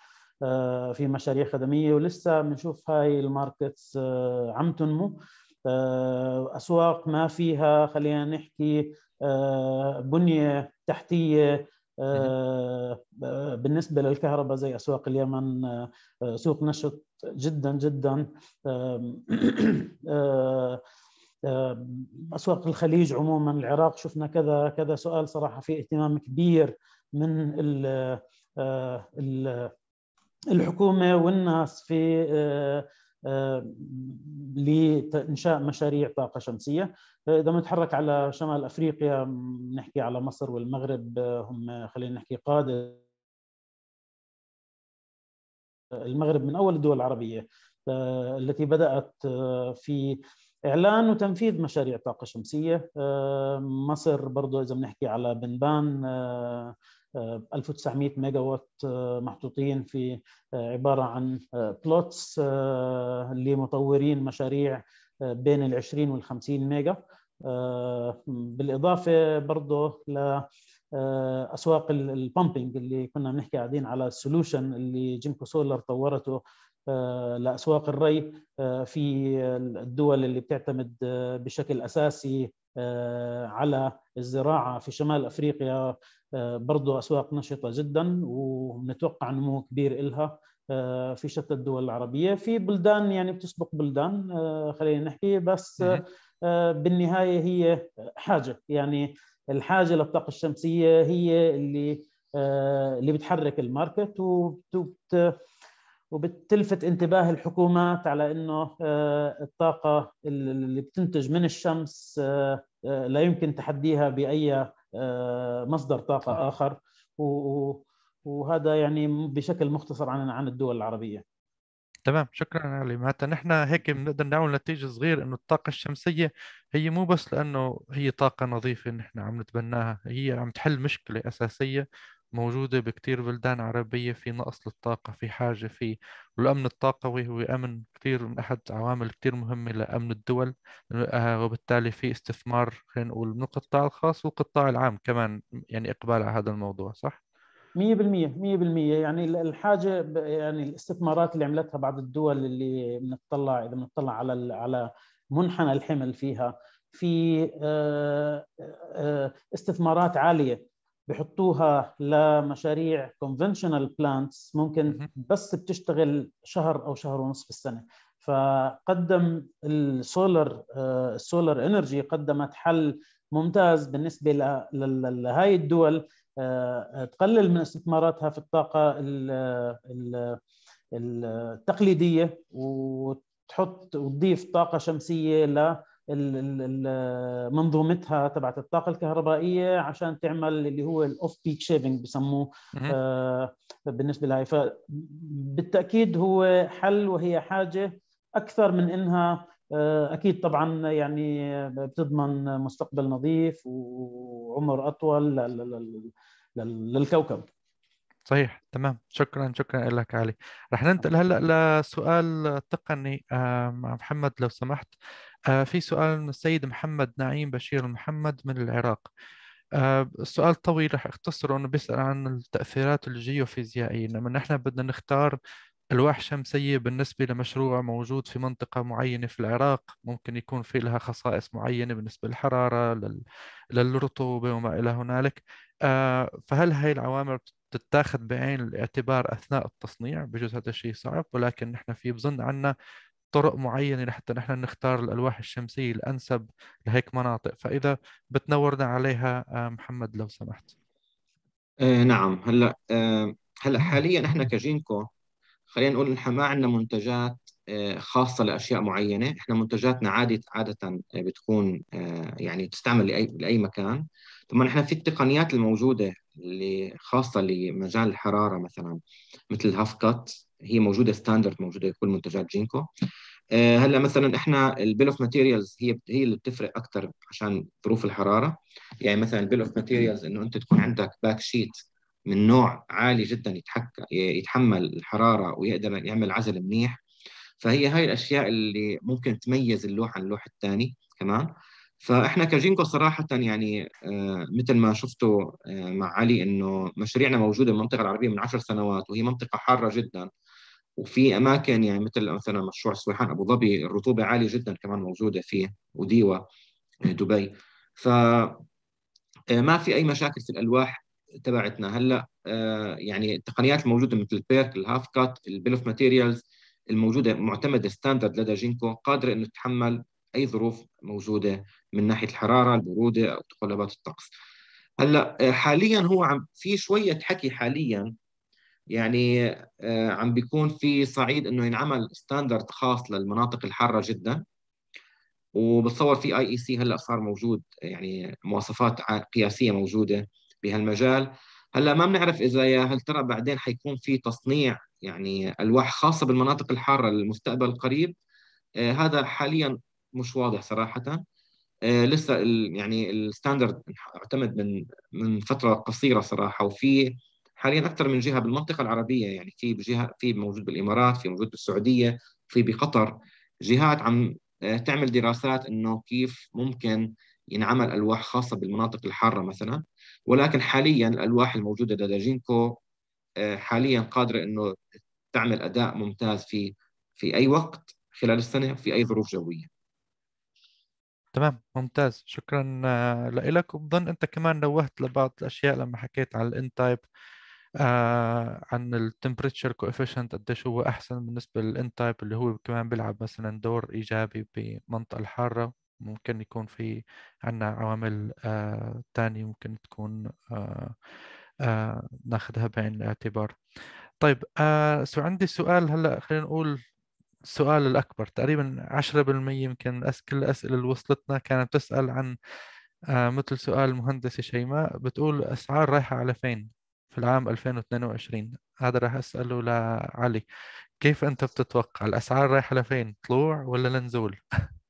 في مشاريع خدميه ولسه بنشوف هاي الماركتس عم تنمو آه، اسواق ما فيها خلينا نحكي آه، بنيه تحتيه آه، بالنسبه للكهرباء زي اسواق اليمن سوق نشط جدا جدا (coughs) اسواق الخليج عموما العراق شفنا كذا كذا سؤال صراحه في اهتمام كبير من ال الحكومه والناس في آه، لانشاء مشاريع طاقه شمسيه آه، اذا بنتحرك على شمال افريقيا بنحكي على مصر والمغرب آه، هم خلينا نحكي قاده المغرب من اول الدول العربيه التي بدات في اعلان وتنفيذ مشاريع طاقه شمسيه مصر برضه اذا بنحكي على بنبان 1900 ميجا وات محطوطين في آه، عباره عن بلوتس آه، آه، لمطورين مشاريع بين ال 20 وال 50 ميجا بالاضافه برضه ل اسواق البامبنج اللي كنا بنحكي قاعدين على السولوشن اللي جيمكو سولر طورته آه، لاسواق الري آه، في الدول اللي بتعتمد آه، بشكل اساسي على الزراعه في شمال افريقيا برضه اسواق نشطه جدا ونتوقع نمو كبير إلها في شتى الدول العربيه في بلدان يعني بتسبق بلدان خلينا نحكي بس بالنهايه هي حاجه يعني الحاجه للطاقه الشمسيه هي اللي اللي بتحرك الماركت وبت وبتلفت انتباه الحكومات على انه آه، الطاقه اللي بتنتج من الشمس آه، آه، لا يمكن تحديها باي مصدر طاقه اخر وهذا يعني بشكل مختصر عن عن الدول العربيه تمام شكرا علي معناتها نحن هيك بنقدر نعمل نتيجه صغيره انه الطاقه الشمسيه هي مو بس لانه هي طاقه نظيفه نحن عم نتبناها هي عم تحل مشكله اساسيه موجودة بكتير بلدان عربية في نقص للطاقة في حاجة في والأمن الطاقوي هو أمن كثير من أحد عوامل كثير مهمة لأمن الدول آه، وبالتالي في استثمار خلينا نقول من القطاع الخاص والقطاع العام كمان يعني إقبال على هذا الموضوع صح؟ 100% 100% يعني الحاجه يعني الاستثمارات اللي عملتها بعض الدول اللي بنطلع اذا بنطلع على على منحنى الحمل فيها في آه، آه، استثمارات عاليه بحطوها لمشاريع conventional plants ممكن بس بتشتغل شهر او شهر ونص في السنه فقدم السولر السولر انرجي قدمت حل ممتاز بالنسبه لهي الدول آه، تقلل من استثماراتها في الطاقه التقليديه وتحط وتضيف طاقه شمسيه منظومتها تبعت الطاقه الكهربائيه عشان تعمل اللي هو الاوف بيك شيفنج بسموه آه، بالنسبه لهي فبالتاكيد هو حل وهي حاجه اكثر من انها آه، اكيد طبعا يعني بتضمن مستقبل نظيف وعمر اطول للكوكب صحيح تمام شكرا شكرا لك علي رح ننتقل هلا لسؤال تقني آه، محمد لو سمحت آه، في سؤال من السيد محمد نعيم بشير محمد من العراق السؤال آه، طويل رح اختصره انه بيسأل عن التأثيرات الجيوفيزيائية لما نحن بدنا نختار ألواح شمسية بالنسبة لمشروع موجود في منطقة معينة في العراق ممكن يكون في لها خصائص معينة بالنسبة للحرارة للرطوبة وما إلى هنالك آه، فهل هاي العوامل تتاخذ بعين الاعتبار أثناء التصنيع بجوز هذا الشيء صعب ولكن نحن في بظن عنا طرق معينة لحتى نحن نختار الألواح الشمسية الأنسب لهيك مناطق فإذا بتنورنا عليها آه، محمد لو سمحت آه نعم هلا آه هلا نعم. حاليا نحن كجينكو خلينا نقول نحن ما عندنا منتجات آه، خاصه لاشياء معينه احنا منتجاتنا عاده عاده آه، بتكون يعني تستعمل لاي لاي مكان طبعا احنا في التقنيات الموجوده اللي خاصه لمجال الحراره مثلا مثل الهاف كات هي موجوده ستاندرد موجوده في كل منتجات جينكو آه، هلا مثلا احنا البيل اوف ماتيريالز هي هي اللي بتفرق اكثر عشان ظروف الحراره يعني مثلا البيل اوف ماتيريالز انه انت تكون عندك باك شيت من نوع عالي جدا يتحك يتحمل الحراره ويقدر يعمل عزل منيح فهي هاي الاشياء اللي ممكن تميز اللوح عن اللوح الثاني كمان فاحنا كجينكو صراحه يعني آه، مثل ما شفتوا آه، مع علي انه مشاريعنا موجوده بالمنطقه العربيه من عشر سنوات وهي منطقه حاره جدا وفي اماكن يعني مثل مثلا مشروع سويحان ابو ظبي الرطوبه عاليه جدا كمان موجوده فيه وديوا آه، دبي ف آه، ما في اي مشاكل في الالواح تبعتنا هلا آه، يعني التقنيات الموجوده مثل البيرك الهاف كات البيل ماتيريالز الموجوده معتمده ستاندرد لدى جينكو قادره انه تتحمل اي ظروف موجوده من ناحيه الحراره البروده او تقلبات الطقس هلا حاليا هو عم في شويه حكي حاليا يعني آه، عم بيكون في صعيد انه ينعمل ستاندرد خاص للمناطق الحاره جدا وبتصور في اي اي سي هلا صار موجود يعني مواصفات قياسيه موجوده بهالمجال هلا ما بنعرف اذا يا هل ترى بعدين حيكون في تصنيع يعني الواح خاصه بالمناطق الحاره للمستقبل القريب آه، هذا حاليا مش واضح صراحه آه، لسه يعني الستاندرد اعتمد من من فتره قصيره صراحه وفي حاليا اكثر من جهه بالمنطقه العربيه يعني في بجهه في موجود بالامارات في موجود بالسعوديه في بقطر جهات عم آه، تعمل دراسات انه كيف ممكن ينعمل الواح خاصه بالمناطق الحاره مثلا ولكن حاليا الالواح الموجوده لدى جينكو آه، حاليا قادره انه تعمل اداء ممتاز في في اي وقت خلال السنه في اي ظروف جويه تمام ممتاز شكرا آه، لك وبظن انت كمان نوهت لبعض الاشياء لما حكيت على الانتايب آه عن التمبريتشر كوفيشنت قديش هو احسن بالنسبه للان تايب اللي هو كمان بيلعب مثلا دور ايجابي بمنطقه الحاره ممكن يكون في عنا عوامل آه تانية ممكن تكون آه آه ناخذها بعين الاعتبار طيب آه سو عندي سؤال هلا خلينا نقول السؤال الأكبر تقريبا 10% يمكن كل الأسئلة اللي وصلتنا كانت تسأل عن آه، مثل سؤال المهندسة شيماء بتقول أسعار رايحة على فين في العام 2022 هذا راح أسأله لعلي كيف أنت بتتوقع الأسعار رايحة لفين طلوع ولا لنزول (laughs)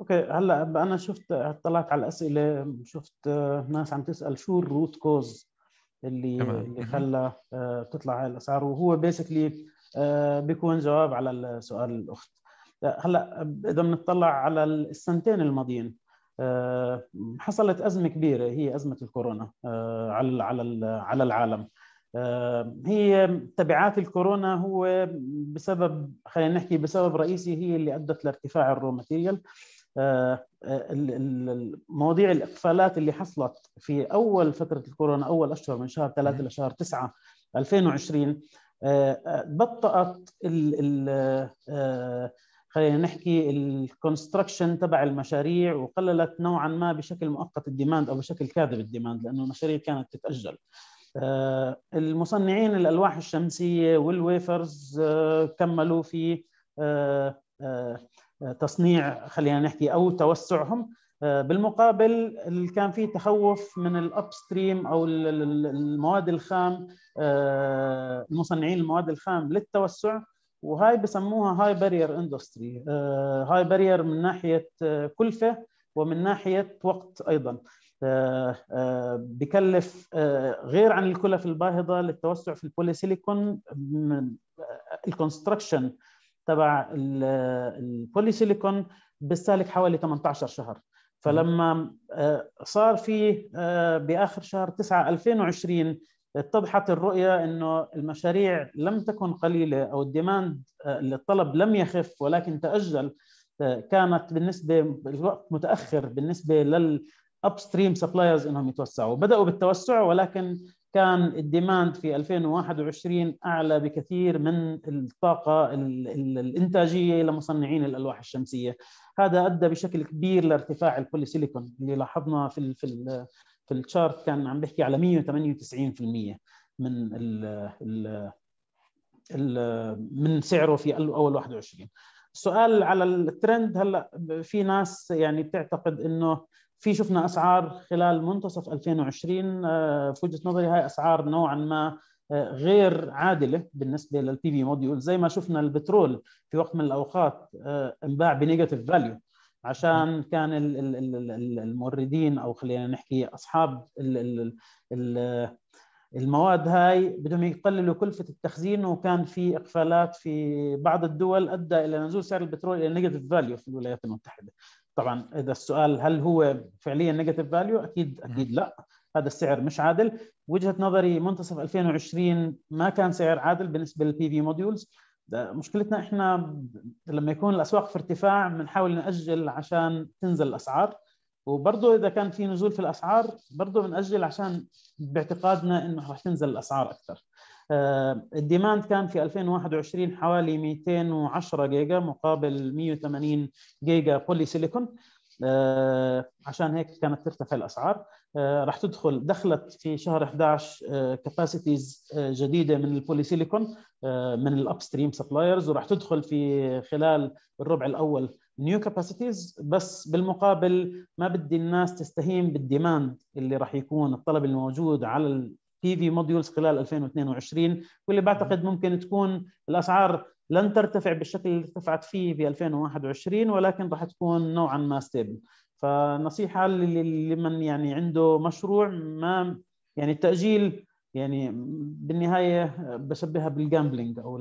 اوكي هلا انا شفت اطلعت على الاسئله شفت آه، ناس عم تسال شو الروت كوز اللي تمام. اللي خلى آه، تطلع هاي الاسعار وهو بيسكلي آه، بيكون جواب على السؤال الاخت هلا اذا بنطلع على السنتين الماضيين آه، حصلت ازمه كبيره هي ازمه الكورونا آه، على على على العالم آه، هي تبعات الكورونا هو بسبب خلينا نحكي بسبب رئيسي هي اللي ادت لارتفاع الرو ماتيريال مواضيع الاقفالات اللي حصلت في اول فتره الكورونا اول اشهر من شهر 3 لشهر 9 2020 بطأت ال ال خلينا نحكي الكونستراكشن تبع المشاريع وقللت نوعا ما بشكل مؤقت الديماند او بشكل كاذب الديماند لانه المشاريع كانت تتاجل آه، المصنعين الالواح الشمسيه والويفرز آه، كملوا في آه، تصنيع خلينا نحكي او توسعهم بالمقابل كان في تخوف من الابستريم او المواد الخام مصنعين المواد الخام للتوسع وهاي بسموها هاي بارير اندستري هاي بارير من ناحيه آه، كلفه ومن ناحيه وقت ايضا آه، آه، بكلف غير عن الكلف الباهظه للتوسع في البوليسيليكون الكونستراكشن تبع البوليسيليكون بيستهلك حوالي 18 شهر فلما صار في باخر شهر 9 2020 اتضحت الرؤية أنه المشاريع لم تكن قليلة أو الديماند آه، الطلب لم يخف ولكن تأجل آه، كانت بالنسبة الوقت متأخر بالنسبة للابستريم سبلايرز انهم يتوسعوا بداوا بالتوسع ولكن كان الديماند في 2021 اعلى بكثير من الطاقه الانتاجيه لمصنعين الالواح الشمسيه هذا ادى بشكل كبير لارتفاع البوليسيليكون اللي لاحظنا في ال في ال في الشارت كان عم بحكي على 198% من ال ال من سعره في اول 21 السؤال على الترند هلا في ناس يعني بتعتقد انه في شفنا اسعار خلال منتصف 2020 آه، في وجهه نظري هاي اسعار نوعا ما آه، غير عادله بالنسبه للبي في موديول زي ما شفنا البترول في وقت من الاوقات آه، انباع بنيجاتيف فاليو عشان كان الموردين او خلينا نحكي اصحاب المواد هاي بدهم يقللوا كلفه التخزين وكان في اقفالات في بعض الدول ادى الى نزول سعر البترول الى نيجاتيف فاليو في الولايات المتحده طبعا اذا السؤال هل هو فعليا نيجاتيف فاليو اكيد اكيد لا هذا السعر مش عادل وجهه نظري منتصف 2020 ما كان سعر عادل بالنسبه للبي في موديولز مشكلتنا احنا لما يكون الاسواق في ارتفاع بنحاول ناجل عشان تنزل الاسعار وبرضه اذا كان في نزول في الاسعار برضه بناجل عشان باعتقادنا انه راح تنزل الاسعار اكثر. آه، الديماند كان في 2021 حوالي 210 جيجا مقابل 180 جيجا بولي سيليكون آه، عشان هيك كانت ترتفع الاسعار آه، راح تدخل دخلت في شهر 11 كاباسيتيز آه، آه، جديده من البوليسيليكون من الاب ستريم سبلايرز وراح تدخل في خلال الربع الاول نيو كاباسيتيز بس بالمقابل ما بدي الناس تستهين بالديماند اللي راح يكون الطلب الموجود على البي في موديولز خلال 2022 واللي بعتقد ممكن تكون الاسعار لن ترتفع بالشكل اللي ارتفعت فيه في 2021 ولكن راح تكون نوعا ما ستيبل فنصيحه لمن يعني عنده مشروع ما يعني التاجيل يعني بالنهايه بشبهها بالجامبلينج او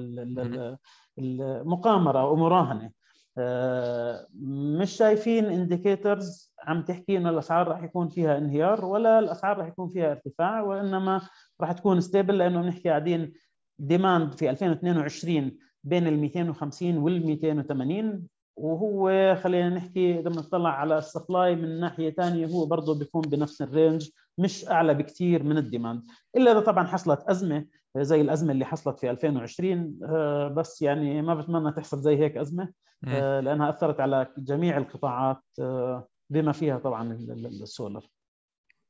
المقامره او مراهنه آه، مش شايفين انديكيتورز عم تحكي انه الاسعار راح يكون فيها انهيار ولا الاسعار راح يكون فيها ارتفاع وانما راح تكون ستيبل لانه بنحكي قاعدين ديماند في 2022 بين ال 250 وال 280 وهو خلينا نحكي اذا بنطلع على السبلاي من ناحيه ثانيه هو برضه بيكون بنفس الرينج مش اعلى بكثير من الديماند الا اذا طبعا حصلت ازمه زي الازمه اللي حصلت في 2020 آه، بس يعني ما بتمنى تحصل زي هيك ازمه آه، لانها اثرت على جميع القطاعات آه، بما فيها طبعا السولر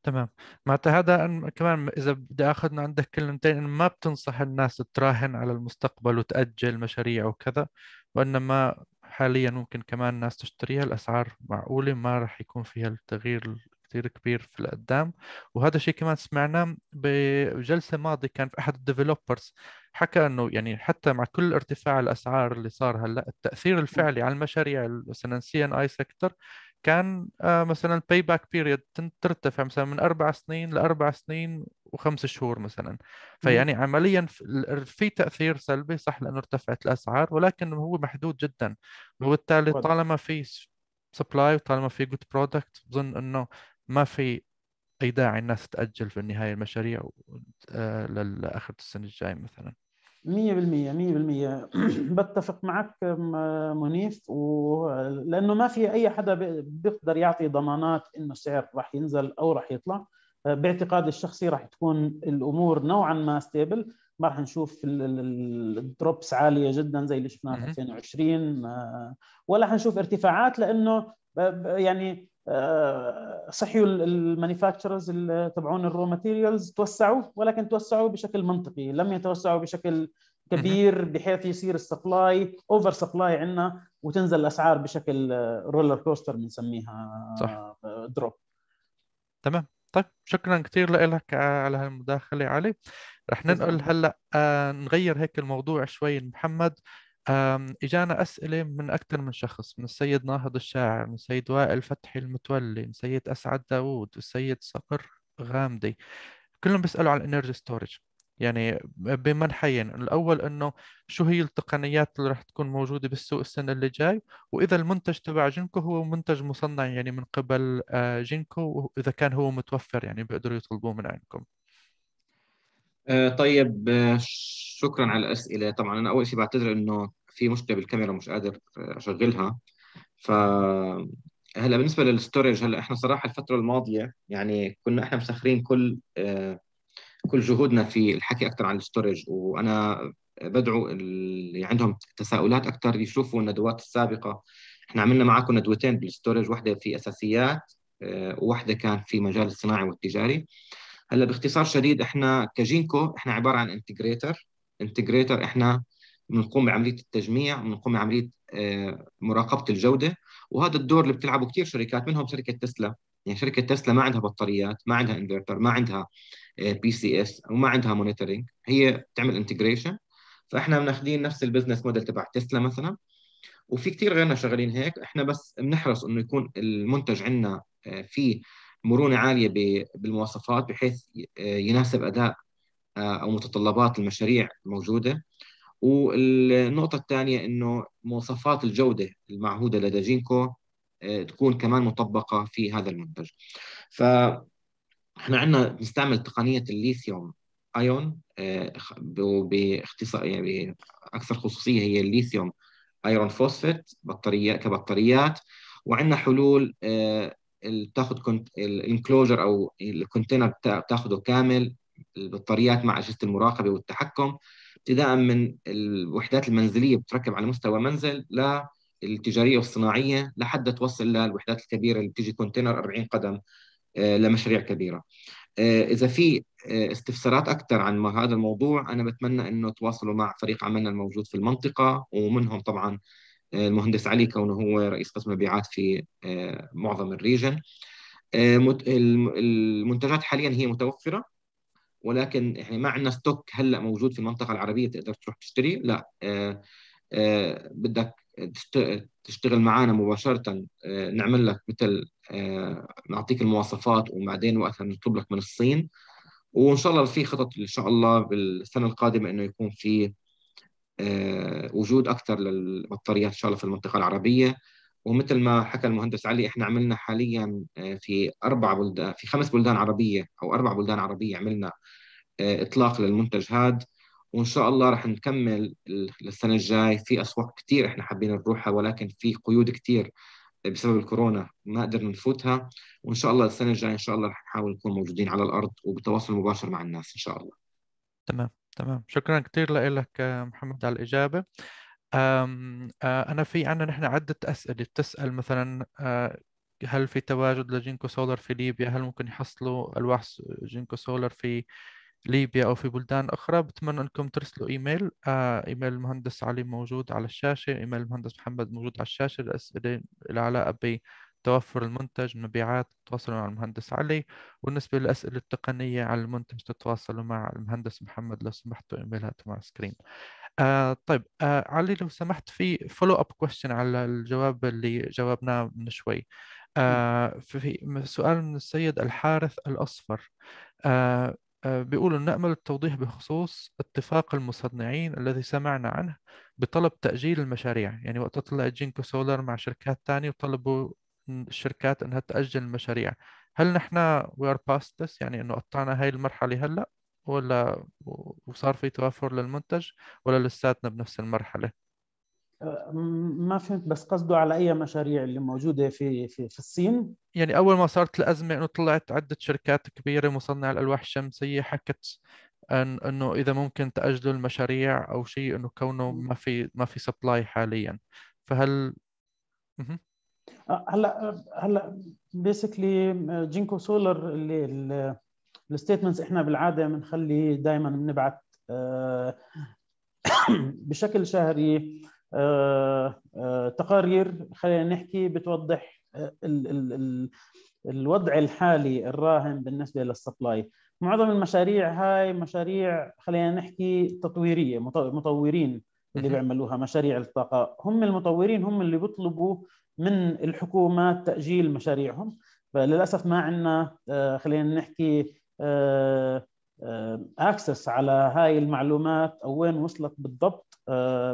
تمام معناتها هذا كمان اذا بدي اخذنا عندك كلمتين انه ما بتنصح الناس تراهن على المستقبل وتاجل مشاريع وكذا وانما حاليا ممكن كمان الناس تشتريها الأسعار معقولة ما راح يكون فيها التغيير كثير كبير في القدام وهذا الشيء كمان سمعناه بجلسة ماضي كان في أحد الديفلوبرز حكى انه يعني حتى مع كل ارتفاع الاسعار اللي صار هلا التاثير الفعلي على المشاريع مثلا سي ان اي سيكتور كان آه، مثلا الباي باك بيريد ترتفع مثلا من اربع سنين لاربع سنين وخمس شهور مثلا فيعني عمليا في تاثير سلبي صح لانه ارتفعت الاسعار ولكن هو محدود جدا وبالتالي طالما في سبلاي وطالما في جود برودكت بظن انه ما في اي داعي الناس تاجل في النهايه المشاريع آه، لاخر السنه الجايه مثلا مية بالمية مية بالمية (clears throat) بتفق معك منيف ولأنه ما في أي حدا بيقدر يعطي ضمانات إنه السعر راح ينزل أو راح يطلع باعتقادي الشخصي راح تكون الأمور نوعا ما ستيبل ما راح نشوف الدروبس عالية جدا زي اللي شفناها في 2020 آه، ولا حنشوف ارتفاعات لأنه يعني آه، صحيوا المانيفاكتشرز تبعون الرو ماتيريالز توسعوا ولكن توسعوا بشكل منطقي لم يتوسعوا بشكل كبير بحيث يصير السبلاي اوفر سبلاي عندنا وتنزل الاسعار بشكل رولر كوستر بنسميها صح دروب آه، تمام طيب شكرا كثير لك على هالمداخله علي رح ننقل هلا آه، نغير هيك الموضوع شوي محمد اجانا اسئله من اكثر من شخص من السيد ناهض الشاعر من السيد وائل فتحي المتولي من السيد اسعد داوود والسيد صقر غامدي كلهم بيسالوا عن الانرجي ستورج يعني بمنحين الاول انه شو هي التقنيات اللي راح تكون موجوده بالسوق السنه اللي جاي واذا المنتج تبع جينكو هو منتج مصنع يعني من قبل جينكو واذا كان هو متوفر يعني بيقدروا يطلبوه من عندكم آه، طيب آه، شكرا على الاسئله طبعا انا اول شيء بعتذر انه في مشكله بالكاميرا مش قادر آه، اشغلها ف هلا بالنسبه للستورج هلا احنا صراحه الفتره الماضيه يعني كنا احنا مسخرين كل كل جهودنا في الحكي اكثر عن الستورج وانا بدعو اللي يعني عندهم تساؤلات اكثر يشوفوا الندوات السابقه احنا عملنا معكم ندوتين بالستورج واحده في اساسيات وواحده كان في مجال الصناعي والتجاري هلا باختصار شديد احنا كجينكو احنا عباره عن انتجريتر انتجريتر احنا بنقوم بعمليه التجميع بنقوم بعمليه آه، مراقبه الجوده وهذا الدور اللي بتلعبه كثير شركات منهم شركه تسلا يعني شركه تسلا ما عندها بطاريات ما عندها انفرتر ما عندها بي سي اس وما عندها مونيتورنج هي بتعمل انتجريشن فاحنا بناخذين نفس البزنس موديل تبع تسلا مثلا وفي كثير غيرنا شغالين هيك احنا بس بنحرص انه يكون المنتج عندنا آه، فيه مرونه عاليه بالمواصفات بحيث آه، يناسب اداء آه، او متطلبات المشاريع الموجوده والنقطه الثانيه انه مواصفات الجوده المعهوده لدى جينكو آه، تكون كمان مطبقه في هذا المنتج ف احنا عندنا بنستعمل تقنيه الليثيوم ايون باختصار يعني اكثر خصوصيه هي الليثيوم ايرون فوسفيت بطاريات كبطاريات وعندنا حلول بتاخد الانكلوجر او الكونتينر بتاخده كامل البطاريات مع اجهزه المراقبه والتحكم ابتداء من الوحدات المنزليه بتركب على مستوى منزل للتجاريه والصناعيه لحد توصل للوحدات الكبيره اللي بتيجي كونتينر 40 قدم آه، لمشاريع كبيره. آه، اذا في آه، استفسارات اكثر عن هذا الموضوع انا بتمنى انه تواصلوا مع فريق عملنا الموجود في المنطقه ومنهم طبعا المهندس علي كونه هو رئيس قسم مبيعات في آه، معظم الريجن آه، المنتجات حاليا هي متوفره ولكن احنا ما عندنا ستوك هلا موجود في المنطقه العربيه تقدر تروح تشتري لا آه، بدك تشتغل معنا مباشرة نعمل لك مثل نعطيك المواصفات وبعدين وقتها نطلب لك من الصين وإن شاء الله في خطط إن شاء الله بالسنة القادمة إنه يكون في آه، وجود اكثر للبطاريات ان شاء الله في المنطقه العربيه ومثل ما حكى المهندس علي احنا عملنا حاليا آه، في اربع بلدان في خمس بلدان عربيه او اربع بلدان عربيه عملنا آه، اطلاق للمنتج هاد وان شاء الله رح نكمل السنه الجاي في اسواق كثير احنا حابين نروحها ولكن في قيود كثير بسبب الكورونا ما قدرنا نفوتها وان شاء الله السنه الجايه ان شاء الله رح نحاول نكون موجودين على الارض وبتواصل مباشر مع الناس ان شاء الله تمام تمام شكرا كثير لك محمد على الإجابة آه، أنا في عندنا نحن عدة أسئلة تسأل مثلا آه، هل في تواجد لجينكو سولر في ليبيا هل ممكن يحصلوا ألواح جينكو سولر في ليبيا أو في بلدان أخرى بتمنى أنكم ترسلوا إيميل آه، إيميل المهندس علي موجود على الشاشة إيميل المهندس محمد موجود على الشاشة الأسئلة العلاقة توفر المنتج مبيعات تتواصلوا مع المهندس علي وبالنسبة للأسئلة التقنية على المنتج تتواصلوا مع المهندس محمد لو سمحتوا إيميلها على سكرين آه طيب آه علي لو سمحت في فولو أب كويستشن على الجواب اللي جاوبناه من شوي آه في سؤال من السيد الحارث الأصفر آه, آه، بيقولوا نأمل التوضيح بخصوص اتفاق المصنعين الذي سمعنا عنه بطلب تأجيل المشاريع يعني وقت طلع جينكو سولار مع شركات ثانية وطلبوا الشركات انها تاجل المشاريع هل نحن وي ار باست يعني انه قطعنا هاي المرحله هلا ولا وصار في توافر للمنتج ولا لساتنا بنفس المرحله ما فهمت بس قصده على اي مشاريع اللي موجوده في في في الصين يعني اول ما صارت الازمه انه طلعت عده شركات كبيره مصنعه الالواح الشمسيه حكت أن انه اذا ممكن تاجلوا المشاريع او شيء انه كونه ما في ما في سبلاي حاليا فهل آه، هلا هلا بيسكلي جينكو سولر اللي الستيتمنتس احنا بالعاده بنخلي دائما بنبعث آه، (coughs) بشكل شهري آه، تقارير خلينا نحكي بتوضح الوضع الحالي الراهن بالنسبه للسبلاي معظم المشاريع هاي مشاريع خلينا نحكي تطويريه مطورين اللي بيعملوها مشاريع الطاقه هم المطورين هم اللي بيطلبوا من الحكومات تاجيل مشاريعهم فللاسف ما عندنا آه، خلينا نحكي اكسس آه، آه، على هاي المعلومات او وين وصلت بالضبط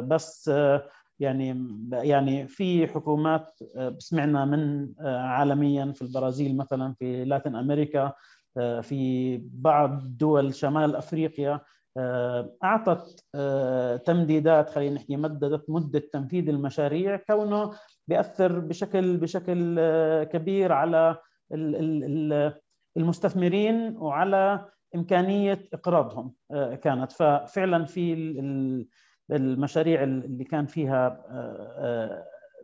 بس يعني يعني في حكومات سمعنا من عالميا في البرازيل مثلا في لاتن امريكا في بعض دول شمال افريقيا آه، اعطت آه، تمديدات خلينا نحكي مددت مده تنفيذ المشاريع كونه بياثر بشكل بشكل آه، كبير على المستثمرين وعلى امكانيه اقراضهم كانت ففعلا في المشاريع اللي كان فيها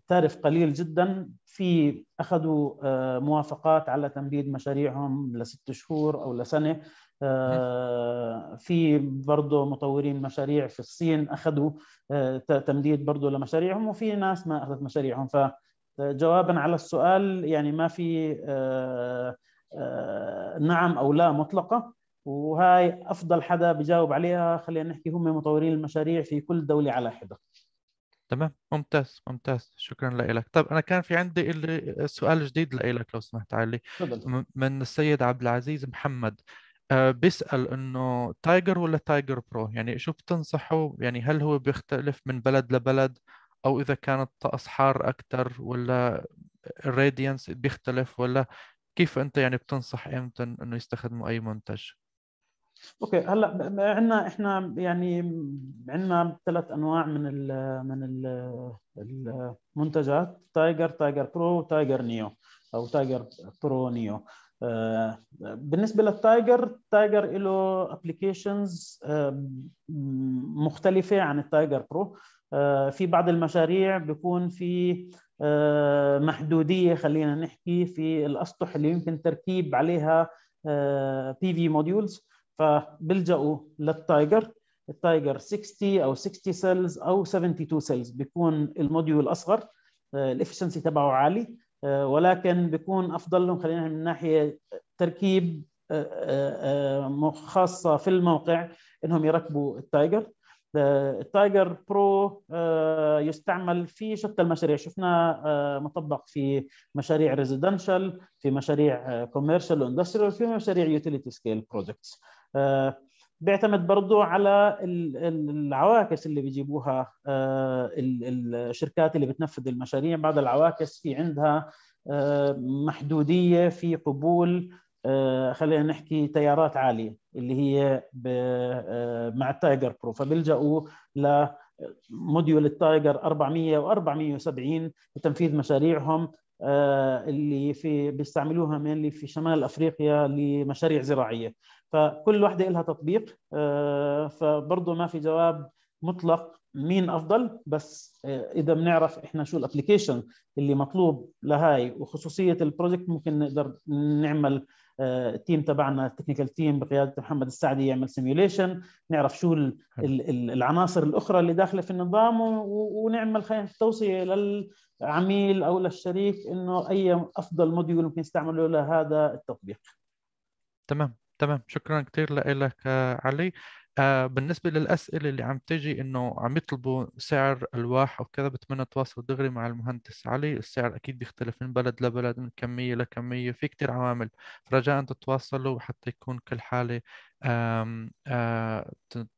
تارف قليل جدا في اخذوا موافقات على تمديد مشاريعهم لست شهور او لسنه آه، في برضه مطورين مشاريع في الصين اخذوا آه، تمديد برضه لمشاريعهم وفي ناس ما اخذت مشاريعهم فجوابا على السؤال يعني ما في آه، نعم او لا مطلقه وهاي افضل حدا بجاوب عليها خلينا نحكي هم مطورين المشاريع في كل دوله على حده تمام ممتاز ممتاز شكرا لك طب انا كان في عندي سؤال جديد لك لو سمحت علي تفضل من السيد عبد العزيز محمد آه، بيسأل انه تايجر ولا تايجر برو يعني شو بتنصحه يعني هل هو بيختلف من بلد لبلد او اذا كان الطقس حار اكثر ولا الراديانس بيختلف ولا كيف انت يعني بتنصح امتى انه يستخدموا اي منتج اوكي هلا عندنا احنا يعني عندنا ثلاث انواع من الـ من الـ المنتجات تايجر تايجر برو تايجر نيو او تايجر برو نيو آه، بالنسبه للتايجر التايجر له ابلكيشنز آه، مختلفه عن التايجر برو آه، في بعض المشاريع بيكون في محدوديه خلينا نحكي في الاسطح اللي يمكن تركيب عليها بي في موديولز فبيلجأوا للتايجر التايجر 60 او 60 سيلز او 72 سيلز بيكون الموديول اصغر الافشنسي تبعه عالي آه، ولكن بيكون افضل لهم خلينا من ناحيه تركيب آه، آه، خاصه في الموقع انهم يركبوا التايجر التايجر برو يستعمل في شتى المشاريع شفنا مطبق في مشاريع ريزيدنشال في مشاريع كوميرشال واندستريال في مشاريع يوتيليتي سكيل بروجكتس بيعتمد برضو على العواكس اللي بيجيبوها آه، الشركات اللي بتنفذ المشاريع بعض العواكس في عندها آه، محدودية في قبول آه، خلينا نحكي تيارات عالية اللي هي مع التايجر برو فبيلجأوا لموديول التايجر 400 و 470 لتنفيذ مشاريعهم آه، اللي في بيستعملوها مينلي في شمال افريقيا لمشاريع زراعيه فكل وحده لها تطبيق آه، فبرضه ما في جواب مطلق مين افضل بس آه، اذا بنعرف احنا شو الابلكيشن اللي مطلوب لهاي وخصوصيه البروجكت ممكن نقدر نعمل آه، التيم تبعنا التكنيكال تيم بقياده محمد السعدي يعمل سيميوليشن نعرف شو العناصر الاخرى اللي داخله في النظام ونعمل خلينا توصيه للعميل او للشريك انه اي افضل موديول ممكن يستعمله لهذا التطبيق تمام تمام شكرا كثير لك آه، علي آه، بالنسبه للاسئله اللي عم تجي انه عم يطلبوا سعر الواح وكذا بتمنى اتواصل دغري مع المهندس علي السعر اكيد بيختلف من بلد لبلد من كميه لكميه في كثير عوامل رجاء تتواصلوا حتى يكون كل حاله آم آم آه،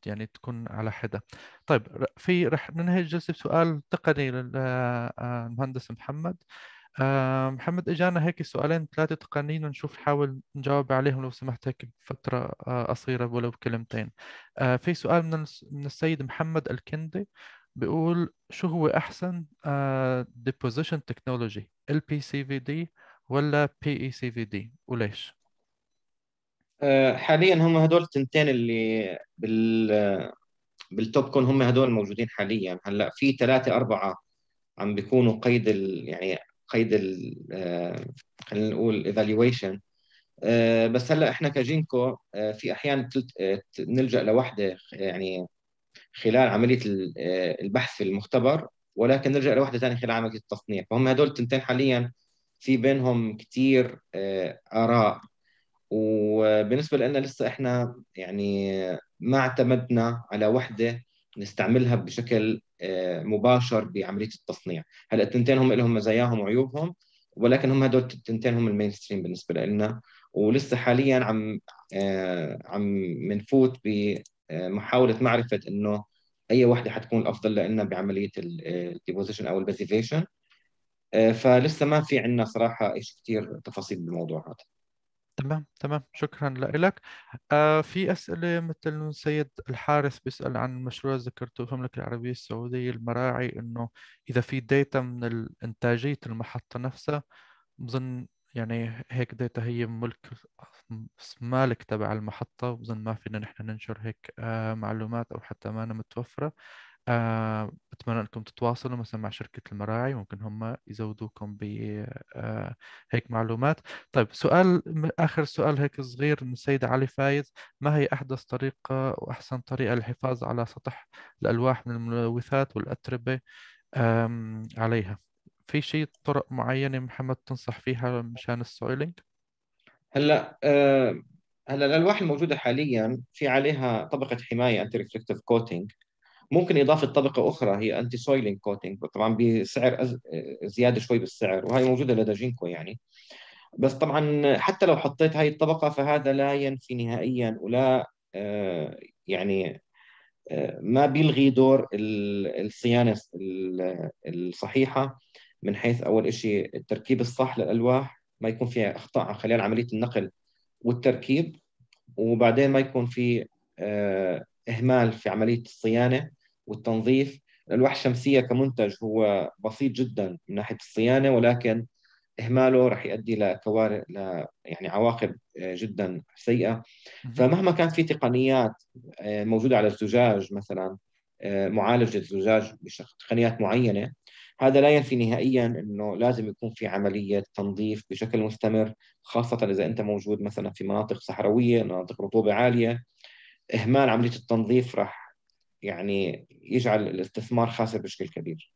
يعني تكون على حدة طيب في رح ننهي الجلسة بسؤال تقني للمهندس آه، محمد آه، محمد اجانا هيك سؤالين ثلاثة تقنيين ونشوف نحاول نجاوب عليهم لو سمحت هيك بفترة آه، قصيرة ولو بكلمتين آه، في سؤال من, من السيد محمد الكندي بيقول شو هو أحسن ديبوزيشن تكنولوجي ال بي سي في دي ولا بي اي سي في دي وليش؟ حاليا هم هدول التنتين اللي بال بالتوب كون هم هدول موجودين حاليا هلا في ثلاثة أربعة عم بيكونوا قيد ال... يعني قيد ال آه، خلينا نقول ايفالويشن آه، بس هلا احنا كجينكو آه، في احيانا نلجا لوحده يعني خلال عمليه البحث في المختبر ولكن نرجع لوحده ثانيه خلال عمليه التصنيع فهم هدول التنتين حاليا في بينهم كثير اراء وبالنسبه لنا لسه احنا يعني ما اعتمدنا على وحده نستعملها بشكل آه، مباشر بعمليه التصنيع هلا التنتين هم لهم مزاياهم وعيوبهم ولكن هم هدول التنتين هم المين ستريم بالنسبه لنا ولسه حاليا عم آه، عم بنفوت بمحاوله معرفه انه اي وحده حتكون الافضل لنا بعمليه الديبوزيشن آه، او البزيفيشن فلسه ما في عندنا صراحه شيء كثير تفاصيل بالموضوع هذا تمام تمام شكرا لك آه في أسئلة مثل سيد الحارس بيسأل عن مشروع ذكرته في المملكة العربية السعودية المراعي إنه إذا في داتا من إنتاجية المحطة نفسها بظن يعني هيك داتا هي ملك مالك تبع المحطة بظن ما فينا نحن ننشر هيك آه معلومات أو حتى ما أنا متوفرة آه، بتمنى انكم تتواصلوا مثلا مع شركة المراعي ممكن هم يزودوكم ب آه، هيك معلومات طيب سؤال اخر سؤال هيك صغير من السيدة علي فايز ما هي احدث طريقة واحسن طريقة للحفاظ على سطح الالواح من الملوثات والاتربة عليها في شيء طرق معينة محمد تنصح فيها مشان السويلينج هلا آه، هلا الالواح الموجودة حاليا في عليها طبقة حماية انتي ريفلكتيف كوتينج ممكن اضافه طبقه اخرى هي انتي سويلينج كوتينج طبعا بسعر زياده شوي بالسعر وهي موجوده لدى جينكو يعني بس طبعا حتى لو حطيت هاي الطبقه فهذا لا ينفي نهائيا ولا آه، يعني آه، ما بيلغي دور الصيانه الصحيحه من حيث اول شيء التركيب الصح للالواح ما يكون فيها اخطاء خلال عمليه النقل والتركيب وبعدين ما يكون في آه، إهمال في عملية الصيانة والتنظيف الألواح الشمسية كمنتج هو بسيط جدا من ناحية الصيانة ولكن إهماله راح يؤدي لكوارث ل... يعني عواقب آه، جدا سيئة فمهما كان في تقنيات آه، موجودة على الزجاج مثلا آه، معالجة الزجاج بتقنيات معينة هذا لا ينفي نهائيا انه لازم يكون في عمليه تنظيف بشكل مستمر خاصه اذا انت موجود مثلا في مناطق صحراويه، مناطق رطوبه عاليه، اهمال عمليه التنظيف راح يعني يجعل الاستثمار خاسر بشكل كبير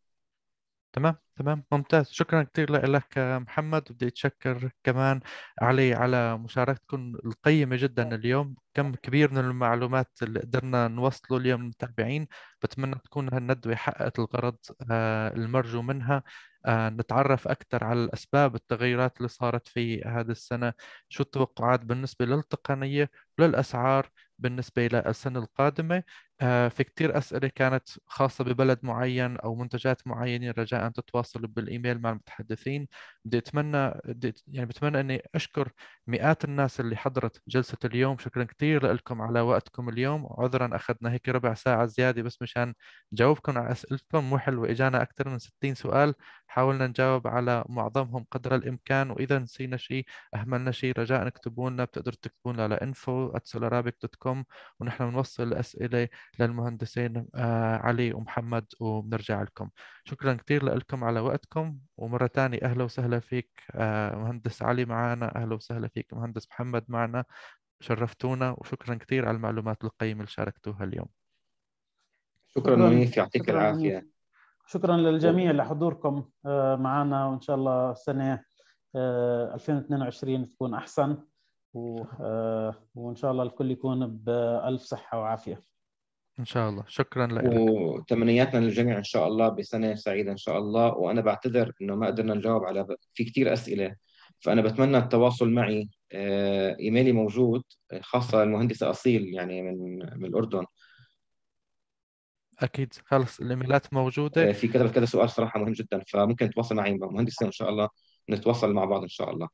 تمام تمام ممتاز شكرا كثير لك محمد بدي اتشكر كمان علي على مشاركتكم القيمه جدا اليوم كم كبير من المعلومات اللي قدرنا نوصله اليوم للمتابعين بتمنى تكون هالندوه حققت الغرض آه، المرجو منها آه، نتعرف اكثر على الاسباب التغيرات اللي صارت في هذه السنه شو التوقعات بالنسبه للتقنيه وللاسعار بالنسبة إلى السنة القادمة آه، في كتير أسئلة كانت خاصة ببلد معين أو منتجات معينة رجاء أن تتواصلوا بالإيميل مع المتحدثين بدي أتمنى بدي يعني بتمنى أني أشكر مئات الناس اللي حضرت جلسة اليوم شكرا كثير لكم على وقتكم اليوم عذرا أخذنا هيك ربع ساعة زيادة بس مشان جاوبكم على أسئلتكم مو حلو إجانا أكثر من 60 سؤال حاولنا نجاوب على معظمهم قدر الإمكان وإذا نسينا شيء أهملنا شيء رجاء اكتبوا لنا بتقدروا تكتبوا لنا على info ونحن بنوصل الأسئلة للمهندسين آه، علي ومحمد وبنرجع لكم شكرا كثير لكم على وقتكم ومرة ثانية أهلا وسهلا فيك آه، مهندس علي معنا أهلا وسهلا فيك مهندس محمد معنا شرفتونا وشكرا كثير على المعلومات القيمة اللي شاركتوها اليوم شكرا منيف يعطيك العافية شكرا للجميع لحضوركم آه، معنا وإن شاء الله سنة 2022 تكون أحسن وإن شاء الله الكل يكون بألف صحة وعافية إن شاء الله شكرا لك وتمنياتنا للجميع إن شاء الله بسنة سعيدة إن شاء الله وأنا بعتذر إنه ما قدرنا نجاوب على في كثير أسئلة فأنا بتمنى التواصل معي آه، إيميلي موجود خاصة المهندسة أصيل يعني من من الأردن اكيد خلص الايميلات موجوده آه، في كتبت كذا سؤال صراحه مهم جدا فممكن تتواصل معي مهندسين ان شاء الله نتواصل مع بعض ان شاء الله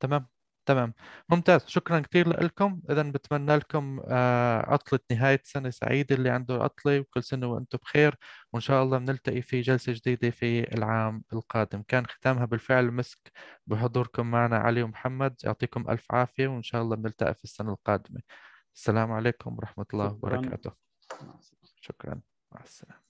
تمام تمام ممتاز شكرا كثير لكم اذا بتمنى لكم آه، عطله نهايه سنه سعيده اللي عنده عطله وكل سنه وانتم بخير وان شاء الله بنلتقي في جلسه جديده في العام القادم كان ختامها بالفعل مسك بحضوركم معنا علي ومحمد يعطيكم الف عافيه وان شاء الله بنلتقي في السنه القادمه السلام عليكم ورحمه الله شكرا. وبركاته شكرا مع السلامه